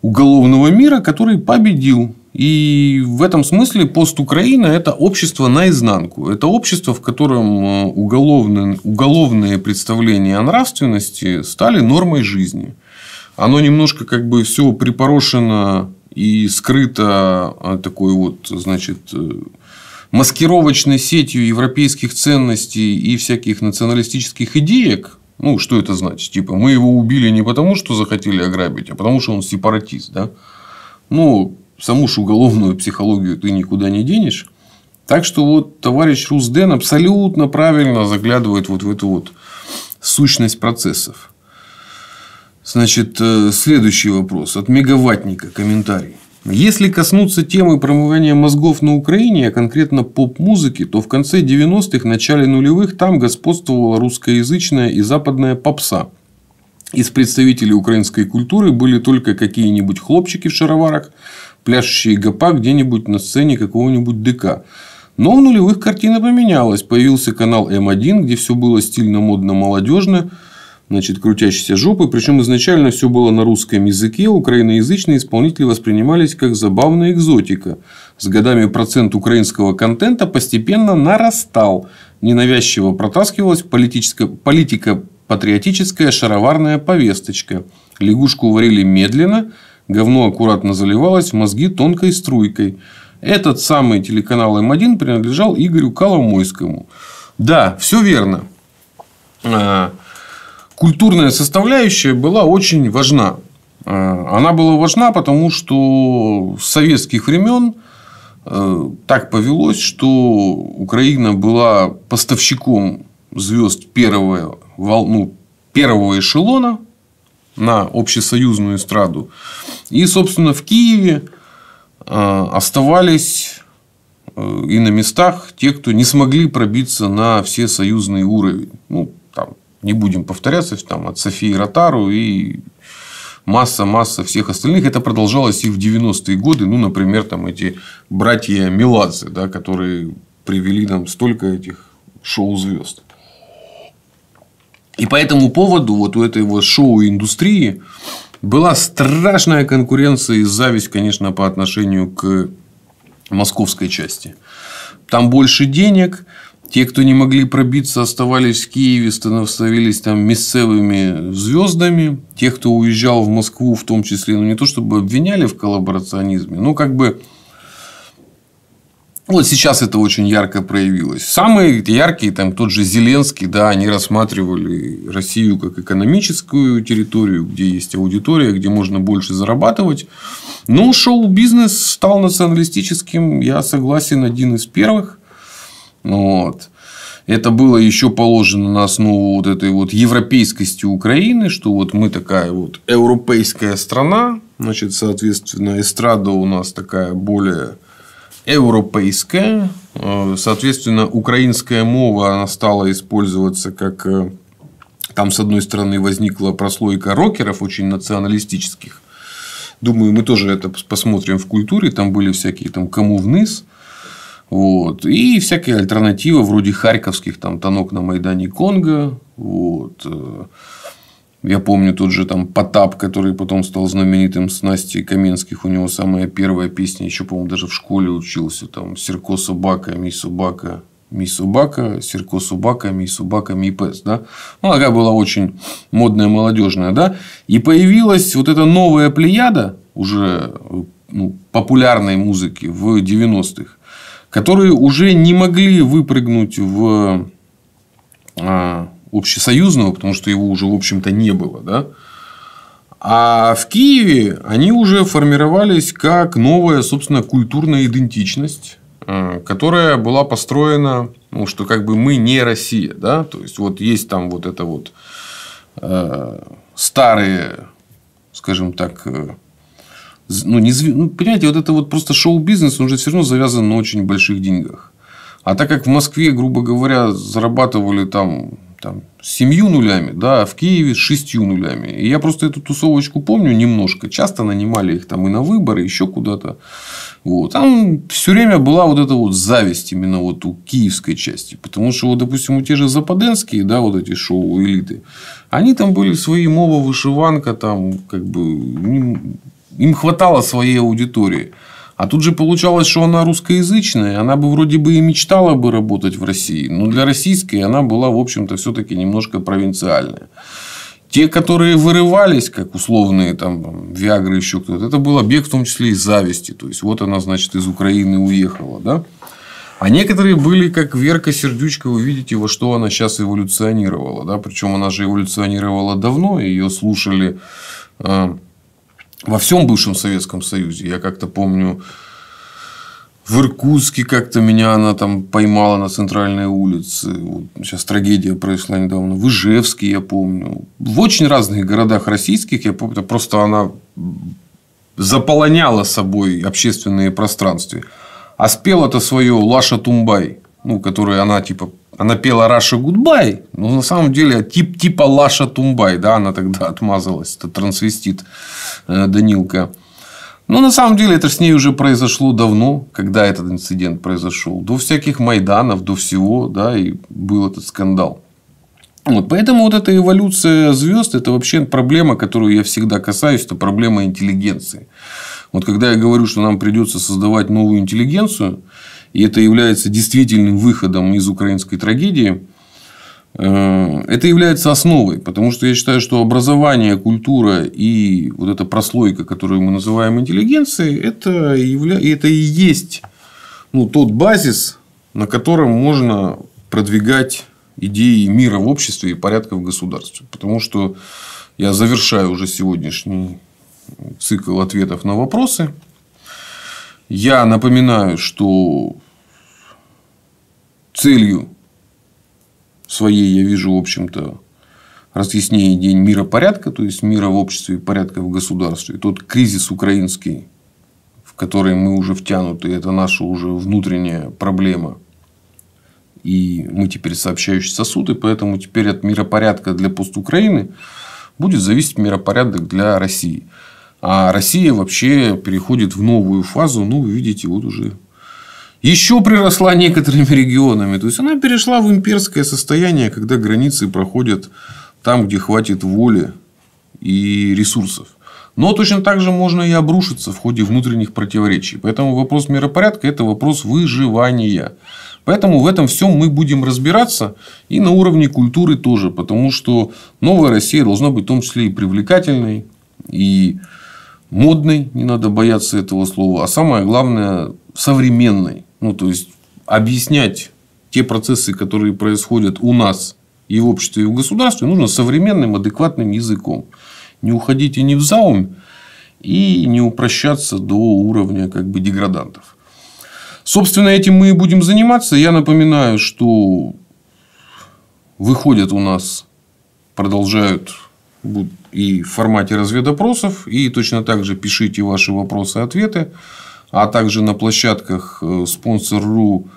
Speaker 1: уголовного мира, который победил. И в этом смысле пост Украина – это общество наизнанку. Это общество, в котором э, уголовные, уголовные представления о нравственности стали нормой жизни. Оно немножко как бы все припорошено и скрыто э, такой вот, значит, э, маскировочной сетью европейских ценностей и всяких националистических идеек, ну, что это значит? Типа, мы его убили не потому, что захотели ограбить, а потому, что он сепаратист, да? Ну, саму же уголовную психологию ты никуда не денешь. Так что, вот, товарищ Русден абсолютно правильно заглядывает вот в эту вот сущность процессов. Значит, э, следующий вопрос от мегаваттника, комментарий. Если коснуться темы промывания мозгов на Украине, а конкретно поп-музыки, то в конце 90-х, начале нулевых там господствовала русскоязычная и западная попса. Из представителей украинской культуры были только какие-нибудь хлопчики в шароварах, пляшущие гопа где-нибудь на сцене какого-нибудь ДК. Но в нулевых картина поменялась. Появился канал М1, где все было стильно, модно, молодежно – значит, крутящейся жопы. Причем изначально все было на русском языке, украиноязычные исполнители воспринимались как забавная экзотика. С годами процент украинского контента постепенно нарастал. Ненавязчиво протаскивалась политическая, политика патриотическая шароварная повесточка. Лягушку варили медленно, говно аккуратно заливалось, мозги тонкой струйкой. Этот самый телеканал М1 принадлежал Игорю Коломойскому. Да, все верно. Э, культурная составляющая была очень важна. Э, она была важна, потому что с советских времен э, так повелось, что Украина была поставщиком звезд первого, волну первого эшелона на общесоюзную эстраду. И, собственно, в Киеве э, оставались и на местах те, кто не смогли пробиться на все союзные уровни. Ну, не будем повторяться, там, от Софии Ротару и масса-масса всех остальных. Это продолжалось и в 90-е годы. Ну, например, там эти братья Меладзе, да, которые привели нам столько этих шоу-звезд. И по этому поводу вот у этой вот шоу-индустрии была страшная конкуренция и зависть, конечно, по отношению к московской части. Там больше денег, те, кто не могли пробиться, оставались в Киеве, становились там местными звездами. Те, кто уезжал в Москву, в том числе, ну не то чтобы обвиняли в коллаборационизме, но как бы вот сейчас это очень ярко проявилось. Самые яркие, там тот же Зеленский, да, они рассматривали Россию как экономическую территорию, где есть аудитория, где можно больше зарабатывать. Но ну, шоу-бизнес стал националистическим, я согласен, один из первых. Ну вот. Это было еще положено на основу вот этой вот европейскости Украины, что вот мы такая вот европейская страна, значит, соответственно, эстрада у нас такая более европейская, э, соответственно, украинская мова она стала использоваться как э, там, с одной стороны, возникла прослойка рокеров очень националистических. Думаю, мы тоже это посмотрим в культуре. Там были всякие там кому вниз. Вот. И всякие альтернативы вроде харьковских, там, тонок на Майдане Конго». Вот. Э, я помню тот же там Потап, который потом стал знаменитым с Настей Каменских. У него самая первая песня, еще, по-моему, даже в школе учился. Там «Серко собака, ми собака, ми собака, серко собака, ми собака, ми пес». Да? Ну, такая была очень модная, молодежная. Да? И появилась вот эта новая плеяда уже ну, популярной музыки в 90-х которые уже не могли выпрыгнуть в а, общесоюзного, потому что его уже, в общем-то, не было. Да? А в Киеве они уже формировались как новая, собственно, культурная идентичность, а, которая была построена, ну, что как бы мы не Россия. Да? То есть, вот есть там вот это вот а, старые, скажем так, э, ну, не, ну, понимаете, вот это вот просто шоу-бизнес, он же все равно завязан на очень больших деньгах. А так как в Москве, грубо говоря, зарабатывали там, там семью нулями, да, а в Киеве шестью нулями. И я просто эту тусовочку помню немножко. Часто нанимали их там и на выборы, еще куда-то. Вот. Там все время была вот эта вот зависть именно вот у киевской части. Потому что, вот, допустим, у те же западенские, да, вот эти шоу элиты, они там были свои моба, вышиванка, там, как бы, ну, им хватало своей аудитории. А тут же получалось, что она русскоязычная, она бы вроде бы и мечтала бы работать в России, но для российской она была, в общем-то, все-таки немножко провинциальная. Те, которые вырывались, как условные там Виагры, еще кто-то, это был объект в том числе и зависти. То есть, вот она, значит, из Украины уехала. Да? А некоторые были, как Верка Сердючка, вы видите, во что она сейчас эволюционировала. Да? Причем она же эволюционировала давно, ее слушали э, во всем бывшем Советском Союзе. Я как-то помню, в Иркутске как-то меня она там поймала на центральной улице. Вот сейчас трагедия произошла недавно. В Ижевске, я помню. В очень разных городах российских, я помню, просто она заполоняла собой общественные пространства. А спела это свое Лаша Тумбай, ну, которое она типа она пела Раша Гудбай, но на самом деле тип, типа Лаша Тумбай, да, она тогда отмазалась, это трансвестит э, Данилка. Но ну, на самом деле это с ней уже произошло давно, когда этот инцидент произошел. До всяких Майданов, до всего, да, и был этот скандал. Вот, поэтому вот эта эволюция звезд это вообще проблема, которую я всегда касаюсь, это проблема интеллигенции. Вот когда я говорю, что нам придется создавать новую интеллигенцию, и это является действительным выходом из украинской трагедии, э, это является основой, потому что я считаю, что образование, культура и вот эта прослойка, которую мы называем интеллигенцией, это, явля... это и есть ну, тот базис, на котором можно продвигать идеи мира в обществе и порядка в государстве. Потому что я завершаю уже сегодняшний цикл ответов на вопросы. Я напоминаю, что целью своей я вижу, в общем-то, разъяснение День мира порядка, то есть мира в обществе и порядка в государстве. И Тот кризис украинский, в который мы уже втянуты, это наша уже внутренняя проблема. И мы теперь сообщающий сосуд, поэтому теперь от миропорядка для постукраины будет зависеть миропорядок для России. А Россия вообще переходит в новую фазу, ну, видите, вот уже еще приросла некоторыми регионами. То есть, она перешла в имперское состояние, когда границы проходят там, где хватит воли и ресурсов. Но точно так же можно и обрушиться в ходе внутренних противоречий. Поэтому вопрос миропорядка – это вопрос выживания. Поэтому в этом всем мы будем разбираться и на уровне культуры тоже, потому что новая Россия должна быть в том числе и привлекательной, и модной, не надо бояться этого слова, а самое главное современной. Ну, то есть объяснять те процессы, которые происходят у нас и в обществе, и в государстве, нужно современным, адекватным языком. Не уходите не в заум и не упрощаться до уровня как бы деградантов. Собственно, этим мы и будем заниматься. Я напоминаю, что выходят у нас, продолжают и в формате разведопросов, и точно так же пишите ваши вопросы и ответы, а также на площадках э, спонсор.ру,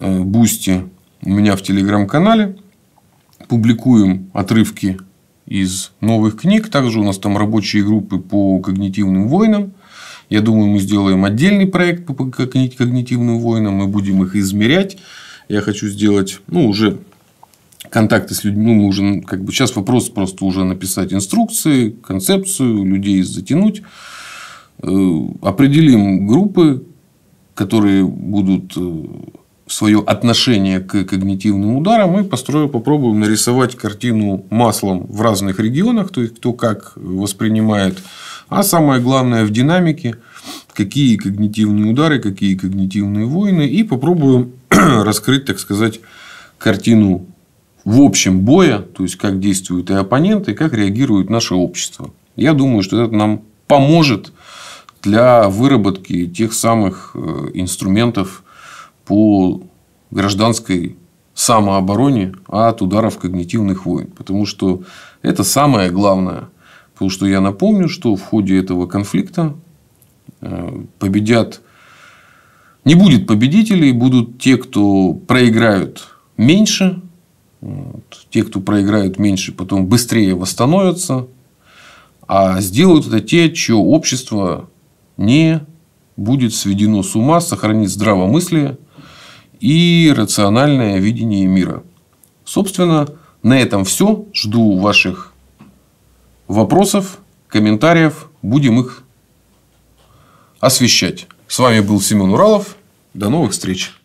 Speaker 1: э, Бусти у меня в телеграм-канале. Публикуем отрывки из новых книг. Также у нас там рабочие группы по когнитивным войнам. Я думаю, мы сделаем отдельный проект по когнитивным войнам. Мы будем их измерять. Я хочу сделать, ну, уже контакты с людьми нужен. Ну, как бы сейчас вопрос просто уже написать инструкции, концепцию, людей затянуть. Э, определим группы, которые будут э, свое отношение к когнитивным ударам и построим, попробуем нарисовать картину маслом в разных регионах, то есть кто как воспринимает. А самое главное в динамике, какие когнитивные удары, какие когнитивные войны, и попробуем раскрыть, так сказать, картину в общем боя, то есть как действуют и оппоненты, и как реагирует наше общество. Я думаю, что это нам поможет для выработки тех самых э, инструментов по гражданской самообороне от ударов когнитивных войн. Потому что это самое главное. Потому что я напомню, что в ходе этого конфликта э, победят не будет победителей, будут те, кто проиграют меньше, вот. Те, кто проиграют меньше, потом быстрее восстановятся. А сделают это те, чье общество не будет сведено с ума, сохранит здравомыслие и рациональное видение мира. Собственно, на этом все. Жду ваших вопросов, комментариев. Будем их освещать. С вами был Семен Уралов. До новых встреч.